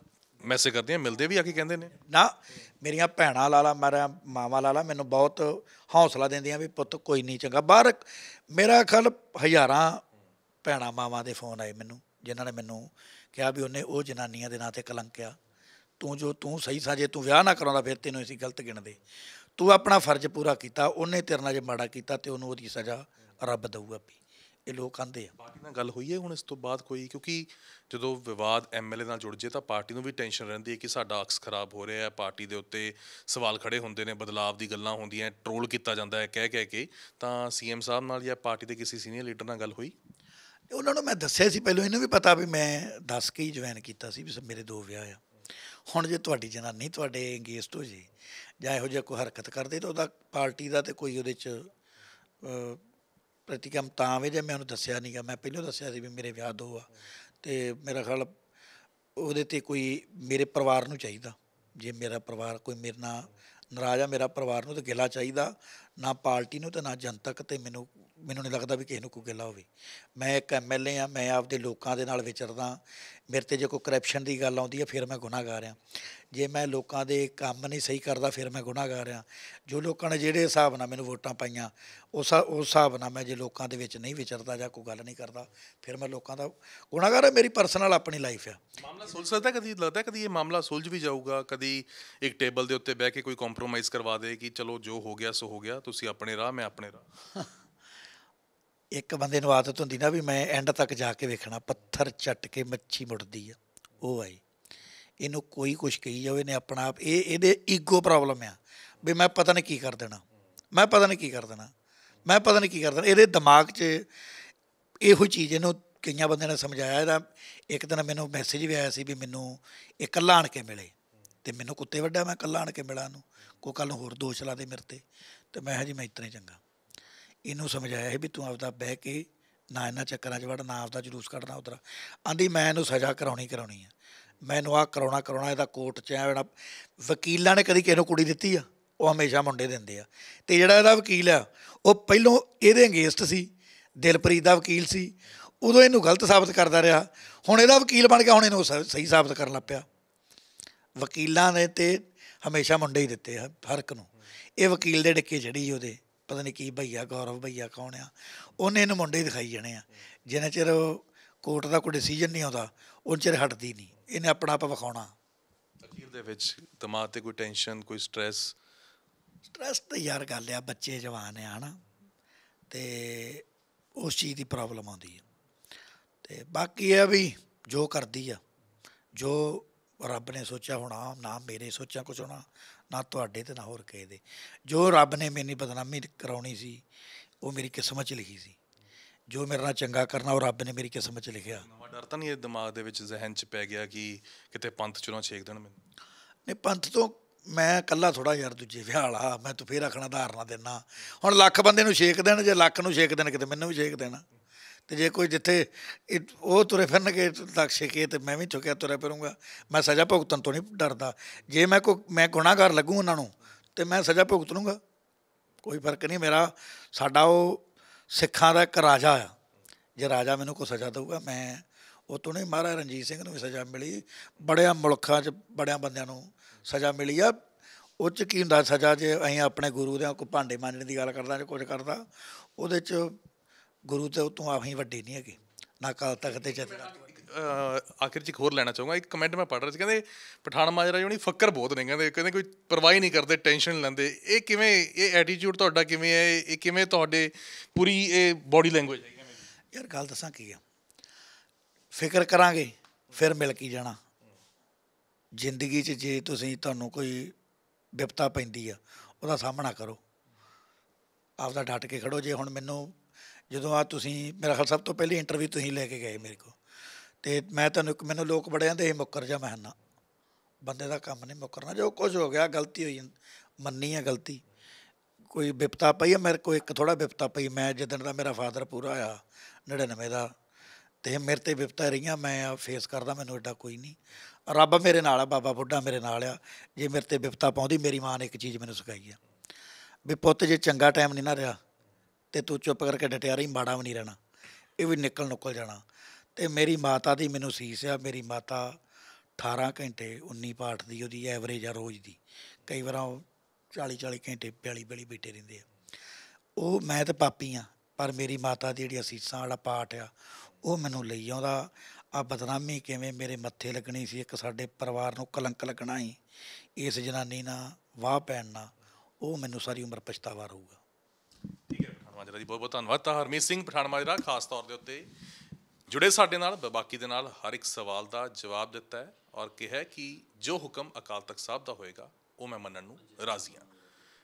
ਮੈਸੇਜ ਕਰਦੀਆਂ ਮਿਲਦੇ ਵੀ ਆ ਕੇ ਕਹਿੰਦੇ ਨੇ ਨਾ ਮੇਰੀਆਂ ਭੈਣਾ ਲਾਲਾ ਮੇਰਾ ਮਾਵਾ ਲਾਲਾ ਮੈਨੂੰ ਬਹੁਤ ਹੌਸਲਾ ਦਿੰਦੀਆਂ ਵੀ ਪੁੱਤ ਕੋਈ ਨਹੀਂ ਚੰਗਾ ਬਾਹਰ ਮੇਰਾ ਖਲ ਹਜ਼ਾਰਾਂ ਭੈਣਾ ਮਾਵਾ ਦੇ ਫੋਨ ਆਏ ਮੈਨੂੰ ਜਿਨ੍ਹਾਂ ਨੇ ਮੈਨੂੰ ਕਿਹਾ ਵੀ ਉਹਨੇ ਉਹ ਜਨਾਨੀਆਂ ਦੇ ਨਾਂ ਤੇ ਕਲੰਕਿਆ ਤੂੰ ਜੋ ਤੂੰ ਸਹੀ ਸਾ ਜੇ ਤੂੰ ਵਿਆਹ ਨਾ ਕਰਾਉਂਦਾ ਫਿਰ ਤੈਨੂੰ ਅਸੀਂ ਗਲਤ ਗਿਣਦੇ ਤੂੰ ਆਪਣਾ ਫਰਜ਼ ਪੂਰਾ ਕੀਤਾ ਉਹਨੇ ਤੇਰੇ ਨਾਲ ਜੇ ਮਾੜਾ ਕੀਤਾ ਤੇ ਉਹਨੂੰ ਉਹਦੀ ਸਜ਼ਾ ਰੱਬ ਦਊਗਾ ਵੀ ਇਹ ਲੋਕ ਆਂਦੇ ਆ ਪਾਰਟੀ ਨਾਲ ਗੱਲ ਹੋਈ ਹੈ ਹੁਣ ਇਸ ਤੋਂ ਬਾਅਦ ਕੋਈ ਕਿਉਂਕਿ ਜਦੋਂ ਵਿਵਾਦ ਐਮਐਲਏ ਨਾਲ ਜੁੜ ਜੇ ਤਾਂ ਪਾਰਟੀ ਨੂੰ ਵੀ ਟੈਨਸ਼ਨ ਰਹਿੰਦੀ ਹੈ ਕਿ ਸਾਡਾ ਅਕਸ ਖਰਾਬ ਹੋ ਰਿਹਾ ਹੈ ਪਾਰਟੀ ਦੇ ਉੱਤੇ ਸਵਾਲ ਖੜੇ ਹੁੰਦੇ ਨੇ ਬਦਲਾਵ ਦੀ ਗੱਲਾਂ ਹੁੰਦੀਆਂ ਟ੍ਰੋਲ ਕੀਤਾ ਜਾਂਦਾ ਹੈ ਕਹਿ ਕਹਿ ਕੇ ਤਾਂ ਸੀਐਮ ਸਾਹਿਬ ਨਾਲ ਜਾਂ ਪਾਰਟੀ ਦੇ ਕਿਸੇ ਸੀਨੀਅਰ ਲੀਡਰ ਨਾਲ ਗੱਲ ਹੋਈ ਉਹਨਾਂ ਨੂੰ ਮੈਂ ਦੱਸਿਆ ਸੀ ਪਹਿਲਾਂ ਇਹਨੂੰ ਵੀ ਪਤਾ ਵੀ ਮੈਂ ਦੱਸ ਕੇ ਹੀ ਜੁਆਇਨ ਕੀਤਾ ਸੀ ਵੀ ਮੇਰੇ ਦੋ ਵਿਆਹ ਆ ਹੁਣ ਜੇ ਤੁਹਾਡੀ ਨਹੀਂ ਤੁਹਾਡੇ ਅੰਗੇਸਟ ਹੋ ਜੇ ਜਾਂ ਇਹੋ ਜਿਹਾ ਕੋਈ ਹਰਕਤ ਕਰਦੇ ਤਾਂ ਉਹਦਾ ਪਾਰਟੀ ਦਾ ਤੇ ਕੋਈ ਉਹਦੇ 'ਚ ਪ੍ਰਤੀਕਮ ਤਾਂ ਵੀ ਜੇ ਮੈਂ ਉਹਨੂੰ ਦੱਸਿਆ ਨਹੀਂਗਾ ਮੈਂ ਪਹਿਲਾਂ ਦੱਸਿਆ ਸੀ ਵੀ ਮੇਰੇ ਵਿਆਹ ਦੋ ਆ ਤੇ ਮੇਰਾ ਖਿਆਲ ਉਹਦੇ ਤੇ ਕੋਈ ਮੇਰੇ ਪਰਿਵਾਰ ਨੂੰ ਚਾਹੀਦਾ ਜੇ ਮੇਰਾ ਪਰਿਵਾਰ ਕੋਈ ਮੇਰੇ ਨਾਲ ਨਾਰਾਜ਼ ਆ ਮੇਰਾ ਪਰਿਵਾਰ ਨੂੰ ਤਾਂ ਗਿਲਾ ਚਾਹੀਦਾ ਨਾ ਪਾਰਟੀ ਨੂੰ ਤੇ ਨਾ ਜਨਤਕ ਤੇ ਮੈਨੂੰ ਮੈਨੂੰ ਨਹੀਂ ਲੱਗਦਾ ਵੀ ਕਿਸੇ ਨੂੰ ਕੋਈ ਗੱਲਾ ਹੋਵੇ ਮੈਂ ਇੱਕ ਐਮਐਲਏ ਆ ਮੈਂ ਆਪਦੇ ਲੋਕਾਂ ਦੇ ਨਾਲ ਵਿਚਰਦਾ ਮੇਰੇ ਤੇ ਜੇ ਕੋਈ ਕਰਪਸ਼ਨ ਦੀ ਗੱਲ ਆਉਂਦੀ ਹੈ ਫਿਰ ਮੈਂ ਗੁਨਾਹਗਾਰ ਆ ਜੇ ਮੈਂ ਲੋਕਾਂ ਦੇ ਕੰਮ ਨਹੀਂ ਸਹੀ ਕਰਦਾ ਫਿਰ ਮੈਂ ਗੁਨਾਹਗਾਰ ਆ ਜੋ ਲੋਕਾਂ ਨੇ ਜਿਹੜੇ ਹਿਸਾਬ ਨਾਲ ਮੈਨੂੰ ਵੋਟਾਂ ਪਾਈਆਂ ਉਸ ਉਸ ਹਿਸਾਬ ਨਾਲ ਮੈਂ ਜੇ ਲੋਕਾਂ ਦੇ ਵਿੱਚ ਨਹੀਂ ਵਿਚਰਦਾ ਜਾਂ ਕੋਈ ਗੱਲ ਨਹੀਂ ਕਰਦਾ ਫਿਰ ਮੈਂ ਲੋਕਾਂ ਦਾ ਗੁਨਾਹਗਾਰ ਆ ਮੇਰੀ ਪਰਸਨਲ ਆਪਣੀ ਲਾਈਫ ਆ ਮਾਮਲਾ ਸੁਲਝ ਸਕਦਾ ਕਦੀ ਲੱਗਦਾ ਕਦੀ ਇਹ ਮਾਮਲਾ ਸੁਲਝ ਵੀ ਜਾਊਗਾ ਕਦੀ ਇੱਕ ਟੇਬਲ ਦੇ ਉੱਤੇ ਬਹਿ ਕੇ ਕੋਈ ਕੰਪਰੋਮਾਈਜ਼ ਕਰਵਾ ਦੇ ਕਿ ਚਲੋ ਜੋ ਹੋ ਗਿਆ ਸੋ ਹੋ ਗਿਆ ਤੁਸੀਂ ਆਪਣੇ ਰਾਹ ਮੈਂ ਆਪਣੇ ਰਾਹ [LAUGHS] ਇੱਕ ਬੰਦੇ ਨੂੰ ਆਦਤ ਹੁੰਦੀ ਨਾ ਵੀ ਮੈਂ ਐਂਡ ਤੱਕ ਜਾ ਕੇ ਵੇਖਣਾ ਪੱਥਰ ਛੱਟ ਕੇ ਮੱਛੀ ਮੁੜਦੀ ਆ ਉਹ ਆਈ ਇਹਨੂੰ ਕੋਈ ਕੁਝ ਕਹੀ ਜਾਵੇ ਨੇ ਆਪਣਾ ਆਪ ਇਹ ਇਹਦੇ ਈਗੋ ਪ੍ਰੋਬਲਮ ਆ ਵੀ ਮੈਂ ਪਤਾ ਨਹੀਂ ਕੀ ਕਰ ਦੇਣਾ ਮੈਂ ਪਤਾ ਨਹੀਂ ਕੀ ਕਰ ਦੇਣਾ ਮੈਂ ਪਤਾ ਨਹੀਂ ਕੀ ਕਰ ਦੇਣਾ ਇਹਦੇ ਦਿਮਾਗ 'ਚ ਇਹੋ ਚੀਜ਼ ਇਹਨੂੰ ਕਈਆਂ ਬੰਦਿਆਂ ਨੇ ਸਮਝਾਇਆ ਇਹਦਾ ਇੱਕ ਦਿਨ ਮੈਨੂੰ ਮੈਸੇਜ ਵੀ ਆਇਆ ਸੀ ਵੀ ਮੈਨੂੰ ਇਕੱਲਾ ਆਣ ਕੇ ਮਿਲੇ ਤੇ ਮੈਨੂੰ ਕੁੱਤੇ ਵੱਡਾ ਮੈਂ ਇਕੱਲਾ ਆਣ ਕੇ ਮਿਲਾਂ ਨੂੰ ਕੋ ਕੱਲ ਹੋਰ ਦੋਸ਼ ਲਾ ਦੇ ਮੇਰੇ ਤੇ ਤੇ ਮੈਂ ਜੀ ਮੈਂ ਇਤਨੇ ਚੰਗਾ ਇਹਨੂੰ ਸਮਝਾਇਆ ਇਹ ਵੀ ਤੂੰ ਆਪਦਾ ਬਹਿ ਕੇ ਨਾ ਇਹਨਾਂ ਚੱਕਰਾਂ 'ਚ ਵੜ ਨਾ ਆਪਦਾ ਜਲੂਸ ਕੱਢਣਾ ਉਧਰ ਆਂਦੀ ਮੈਂ ਇਹਨੂੰ ਸਜ਼ਾ ਕਰਾਉਣੀ ਕਰਾਉਣੀ ਆ ਮੈਨੂੰ ਆ ਕਰਾਉਣਾ ਕਰਾਉਣਾ ਇਹਦਾ ਕੋਰਟ 'ਚ ਆਣਾ ਵਕੀਲਾਂ ਨੇ ਕਦੀ ਕਿਸੇ ਨੂੰ ਕੁੜੀ ਦਿੱਤੀ ਆ ਉਹ ਹਮੇਸ਼ਾ ਮੁੰਡੇ ਦਿੰਦੇ ਆ ਤੇ ਜਿਹੜਾ ਇਹਦਾ ਵਕੀਲ ਆ ਉਹ ਪਹਿਲੋਂ ਇਹਦੇ ਅਗੇਂਸਟ ਸੀ ਦਿਲਪ੍ਰੀਤ ਦਾ ਵਕੀਲ ਸੀ ਉਦੋਂ ਇਹਨੂੰ ਗਲਤ ਸਾਬਤ ਕਰਦਾ ਰਿਹਾ ਹੁਣ ਇਹਦਾ ਵਕੀਲ ਬਣ ਕੇ ਹੁਣ ਇਹਨੂੰ ਸਹੀ ਸਾਬਤ ਕਰਨ ਲੱਪਿਆ ਵਕੀਲਾਂ ਨੇ ਤੇ ਹਮੇਸ਼ਾ ਮੁੰਡੇ ਹੀ ਦਿੱਤੇ ਆ ਫਰਕ ਨੂੰ ਇਹ ਵਕੀਲ ਦੇ ਡੱਕੇ ਚੜੀ ਉਹਦੇ ਪਤਾ ਨਹੀਂ ਕੀ ਭਈਆ ਗੌਰਵ ਭਈਆ ਕੌਣ ਆ ਉਹਨੇ ਇਹਨੂੰ ਮੁੰਡੇ ਦਿਖਾਈ ਜਾਣੇ ਆ ਜਿੰਨਾ ਚਿਰ ਕੋਰਟ ਦਾ ਕੋਈ ਡਿਸੀਜਨ ਨਹੀਂ ਆਉਂਦਾ ਉਹ ਚਿਰ ਹਟਦੀ ਨਹੀਂ ਇਹਨੇ ਆਪਣਾ ਆਪ ਵਿਖਾਉਣਾ ਅਖੀਰ ਦੇ ਵਿੱਚ ਦਿਮਾਗ ਤੇ ਕੋਈ ਟੈਨਸ਼ਨ ਕੋਈ ਸਟ्रेस ਸਟ्रेस ਤਾਂ ਯਾਰ ਗੱਲ ਆ ਬੱਚੇ ਜਵਾਨ ਆ ਹਨਾ ਤੇ ਉਸ ਚੀਜ਼ ਦੀ ਪ੍ਰੋਬਲਮ ਆਉਂਦੀ ਹੈ ਤੇ ਬਾਕੀ ਇਹ ਵੀ ਜੋ ਕਰਦੀ ਆ ਜੋ ਰੱਬ ਨੇ ਸੋਚਿਆ ਹੋਣਾ ਨਾ ਮੇਰੇ ਸੋਚਿਆ ਕੁਝ ਹੋਣਾ ਨਾ ਤੁਹਾਡੇ ਤੇ ਨਾ ਹੋਰ ਕਿਸੇ ਦੇ ਜੋ ਰੱਬ ਨੇ ਮੈਨੂੰ ਬਦਨਾਮੀ ਕਰਾਉਣੀ ਸੀ ਉਹ ਮੇਰੀ ਕਿਸਮਤ 'ਚ ਲਿਖੀ ਸੀ ਜੋ ਮੇਰੇ ਨਾਲ ਚੰਗਾ ਕਰਨਾ ਉਹ ਰੱਬ ਨੇ ਮੇਰੀ ਕਿਸਮਤ 'ਚ ਲਿਖਿਆ ਮੈਂ ਡਰ ਤਾਂ ਨਹੀਂ ਇਹ ਦਿਮਾਗ ਦੇ ਵਿੱਚ ਜ਼ਹਿਨ 'ਚ ਪੈ ਗਿਆ ਕਿ ਕਿਤੇ ਪੰਥ ਚੋਂ ਛੇਕ ਦੇਣ ਮੈਨੂੰ ਨਹੀਂ ਪੰਥ ਤੋਂ ਮੈਂ ਇਕੱਲਾ ਥੋੜਾ ਯਾਰ ਦੂਜੇ ਵਿਆਹ ਵਾਲਾ ਮੈਂ ਤੂੰ ਫੇਰ ਆਖਣਾ ਧਾਰਨਾ ਦੇਣਾ ਹੁਣ ਲੱਖ ਬੰਦੇ ਨੂੰ ਛੇਕ ਦੇਣ ਜੇ ਲੱਖ ਨੂੰ ਛੇਕ ਦੇਣ ਕਿਤੇ ਮੈਨੂੰ ਵੀ ਛੇਕ ਦੇਣਾ ਤੇ ਜੇ ਕੋਈ ਜਿੱਥੇ ਉਹ ਤੁਰੇ ਫਿਰਨਗੇ ਤੱਕ ਸ਼ਿਕੇ ਤੇ ਮੈਂ ਵੀ ਚੁੱਕਿਆ ਤੁਰੇ ਫਿਰੂੰਗਾ ਮੈਂ ਸਜ਼ਾ ਭੁਗਤਣ ਤੋਂ ਨਹੀਂ ਡਰਦਾ ਜੇ ਮੈਂ ਕੋ ਮੈਂ ਗੁਨਾਹਗਾਰ ਲੱਗੂ ਉਹਨਾਂ ਨੂੰ ਤੇ ਮੈਂ ਸਜ਼ਾ ਭੁਗਤ ਲੂੰਗਾ ਕੋਈ ਫਰਕ ਨਹੀਂ ਮੇਰਾ ਸਾਡਾ ਉਹ ਸਿੱਖਾਂ ਦਾ ਇੱਕ ਰਾਜਾ ਆ ਜੇ ਰਾਜਾ ਮੈਨੂੰ ਕੋ ਸਜ਼ਾ ਦੇਊਗਾ ਮੈਂ ਉਹ ਤੋਂ ਨਹੀਂ ਮਹਾਰਾਜ ਰਣਜੀਤ ਸਿੰਘ ਨੂੰ ਵੀ ਸਜ਼ਾ ਮਿਲੀ ਬੜਿਆਂ ਮੁਲਕਾਂ 'ਚ ਬੜਿਆਂ ਬੰਦਿਆਂ ਨੂੰ ਸਜ਼ਾ ਮਿਲੀ ਆ ਉਹ 'ਚ ਕੀ ਹੁੰਦਾ ਸਜ਼ਾ ਜੇ ਅਸੀਂ ਆਪਣੇ ਗੁਰੂ ਦੇ ਕੋ ਭਾਂਡੇ ਮਾਂਜਣ ਦੀ ਗੱਲ ਕਰਦਾ ਜੇ ਕੁਝ ਕਰਦਾ ਉਹਦੇ 'ਚ ਗੁਰੂ ਤੇ ਆਪ ਆਹੀਂ ਵੱਡੇ ਨਹੀਂ ਹੈਗੇ ਨਾ ਕਾਲ ਤਖਤ ਤੇ ਚੱਲ ਆਖਿਰ ਚ ਹੋਰ ਲੈਣਾ ਚਾਹੂੰਗਾ ਇੱਕ ਕਮੈਂਟ ਮੈਂ ਪੜ ਰਿਹਾ ਸੀ ਕਹਿੰਦੇ ਪਠਾਨ ਮਾਜਰਾ ਜੋਣੀ ਫੱਕਰ ਬਹੁਤ ਨੇ ਕਹਿੰਦੇ ਕਹਿੰਦੇ ਕੋਈ ਪਰਵਾਹੀ ਨਹੀਂ ਕਰਦੇ ਟੈਨਸ਼ਨ ਨਹੀਂ ਲੈਂਦੇ ਇਹ ਕਿਵੇਂ ਇਹ ਐਟੀਟਿਊਡ ਤੁਹਾਡਾ ਕਿਵੇਂ ਹੈ ਇਹ ਕਿਵੇਂ ਤੁਹਾਡੇ ਪੂਰੀ ਇਹ ਬਾਡੀ ਲੈਂਗੁਏਜ ਹੈ ਕਿਵੇਂ ਯਾਰ ਗੱਲ ਦੱਸਾਂ ਕੀ ਆ ਫਿਕਰ ਕਰਾਂਗੇ ਫਿਰ ਮਿਲ ਕੇ ਜਾਣਾ ਜ਼ਿੰਦਗੀ 'ਚ ਜੇ ਤੁਸੀਂ ਤੁਹਾਨੂੰ ਕੋਈ ਵਿਪਤਾ ਪੈਂਦੀ ਆ ਉਹਦਾ ਸਾਹਮਣਾ ਕਰੋ ਆਪ ਦਾ ਡਟ ਕੇ ਖੜੋ ਜੇ ਹੁਣ ਮੈਨੂੰ ਜਦੋਂ ਆ ਤੁਸੀਂ ਮੇਰਾ ਖਿਆਲ ਸਭ ਤੋਂ ਪਹਿਲੀ ਇੰਟਰਵਿਊ ਤੁਸੀਂ ਲੈ ਕੇ ਗਏ ਮੇਰੇ ਕੋ ਤੇ ਮੈਂ ਤੁਹਾਨੂੰ ਇੱਕ ਮੈਨੂੰ ਲੋਕ ਬੜਿਆਂ ਦੇ ਮੁੱਕਰ ਜਾ ਮੈਂ ਬੰਦੇ ਦਾ ਕੰਮ ਨਹੀਂ ਮੁੱਕਰਨਾ ਜੋ ਕੁਝ ਹੋ ਗਿਆ ਗਲਤੀ ਹੋਈ ਮੰਨੀ ਆ ਗਲਤੀ ਕੋਈ ਵਿਪਤਾ ਪਈ ਆ ਮੇਰੇ ਕੋ ਇੱਕ ਥੋੜਾ ਵਿਪਤਾ ਪਈ ਮੈਂ ਜਦੋਂ ਦਾ ਮੇਰਾ ਫਾਦਰ ਪੂਰਾ ਆ 99 ਦਾ ਤੇ ਮੇਰੇ ਤੇ ਵਿਪਤਾ ਰਹੀਆਂ ਮੈਂ ਫੇਸ ਕਰਦਾ ਮੈਨੂੰ ਐਡਾ ਕੋਈ ਨਹੀਂ ਰੱਬ ਮੇਰੇ ਨਾਲ ਆ ਬਾਬਾ ਬੁੱਢਾ ਮੇਰੇ ਨਾਲ ਆ ਜੇ ਮੇਰੇ ਤੇ ਵਿਪਤਾ ਪਾਉਂਦੀ ਮੇਰੀ ਮਾਂ ਨੇ ਇੱਕ ਚੀਜ਼ ਮੈਨੂੰ ਸਿਖਾਈ ਆ ਵੀ ਪੁੱਤ ਜੇ ਚੰਗਾ ਟਾਈਮ ਨਹੀਂ ਨਾ ਰਿਹਾ ਤੇ ਤੂੰ ਚੁੱਪ ਕਰਕੇ ਡਟਿਆ ਰਹੀ ਮਾੜਾ ਵੀ ਨਹੀਂ ਰਹਿਣਾ ਇਹ ਵੀ ਨਿਕਲ ਨੁਕਲ ਜਾਣਾ ਤੇ ਮੇਰੀ ਮਾਤਾ ਦੀ ਮੈਨੂੰ ਸੀਸ ਆ ਮੇਰੀ ਮਾਤਾ 18 ਘੰਟੇ 19 ਪਾਠ ਦੀ ਉਹਦੀ ਐਵਰੇਜ ਆ ਰੋਜ਼ ਦੀ ਕਈ ਵਾਰ 40 40 ਘੰਟੇ 42 42 ਬੈਠੇ ਰਹਿੰਦੇ ਆ ਉਹ ਮੈਂ ਤੇ ਪਾਪੀ ਆ ਪਰ ਮੇਰੀ ਮਾਤਾ ਦੀ ਜਿਹੜੀ ਅਸੀਸਾਂ ਵਾਲਾ ਪਾਠ ਆ ਉਹ ਮੈਨੂੰ ਲਈ ਆਉਂਦਾ ਆ ਬਦਨਾਮੀ ਕਿਵੇਂ ਮੇਰੇ ਮੱਥੇ ਲੱਗਣੀ ਸੀ ਇੱਕ ਸਾਡੇ ਪਰਿਵਾਰ ਨੂੰ ਕਲੰਕ ਲੱਗਣਾ ਹੀ ਇਸ ਜਨਾਨੀ ਨਾਲ ਵਾਹ ਪੈਣ ਨਾਲ ਉਹ ਮੈਨੂੰ ساری ਉਮਰ ਪਛਤਾਵਾ ਰਹੂਗਾ ਠੀਕ ਮਾਜਰਾ ਜੀ ਬਹੁਤ ਬਹੁਤ ਧੰਨਵਾਦ ਤਾਂ ਹਰਮੀਤ ਸਿੰਘ ਪਠਾਨ ਮਾਜਰਾ ਖਾਸ ਤੌਰ ਦੇ ਉੱਤੇ ਜੁੜੇ ਸਾਡੇ ਨਾਲ ਬਾਕੀ ਦੇ ਨਾਲ ਹਰ ਇੱਕ ਸਵਾਲ ਦਾ ਜਵਾਬ ਦਿੱਤਾ ਹੈ ਔਰ ਕਿਹਾ ਕਿ ਜੋ ਹੁਕਮ ਅਕਾਲ ਤਖਤ ਸਾਹਿਬ ਦਾ ਹੋਏਗਾ ਉਹ ਮੈਂ ਮੰਨਣ ਨੂੰ ਰਾਜ਼ੀ ਹਾਂ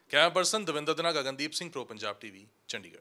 ਕੈਮਰਾ ਪਰਸਨ ਦਵਿੰਦਰ ਦਿਨਾ ਗਗਨਦੀਪ ਸਿੰਘ ਪ੍ਰੋ ਪੰਜਾਬ ਟੀਵੀ ਚੰਡੀਗੜ੍ਹ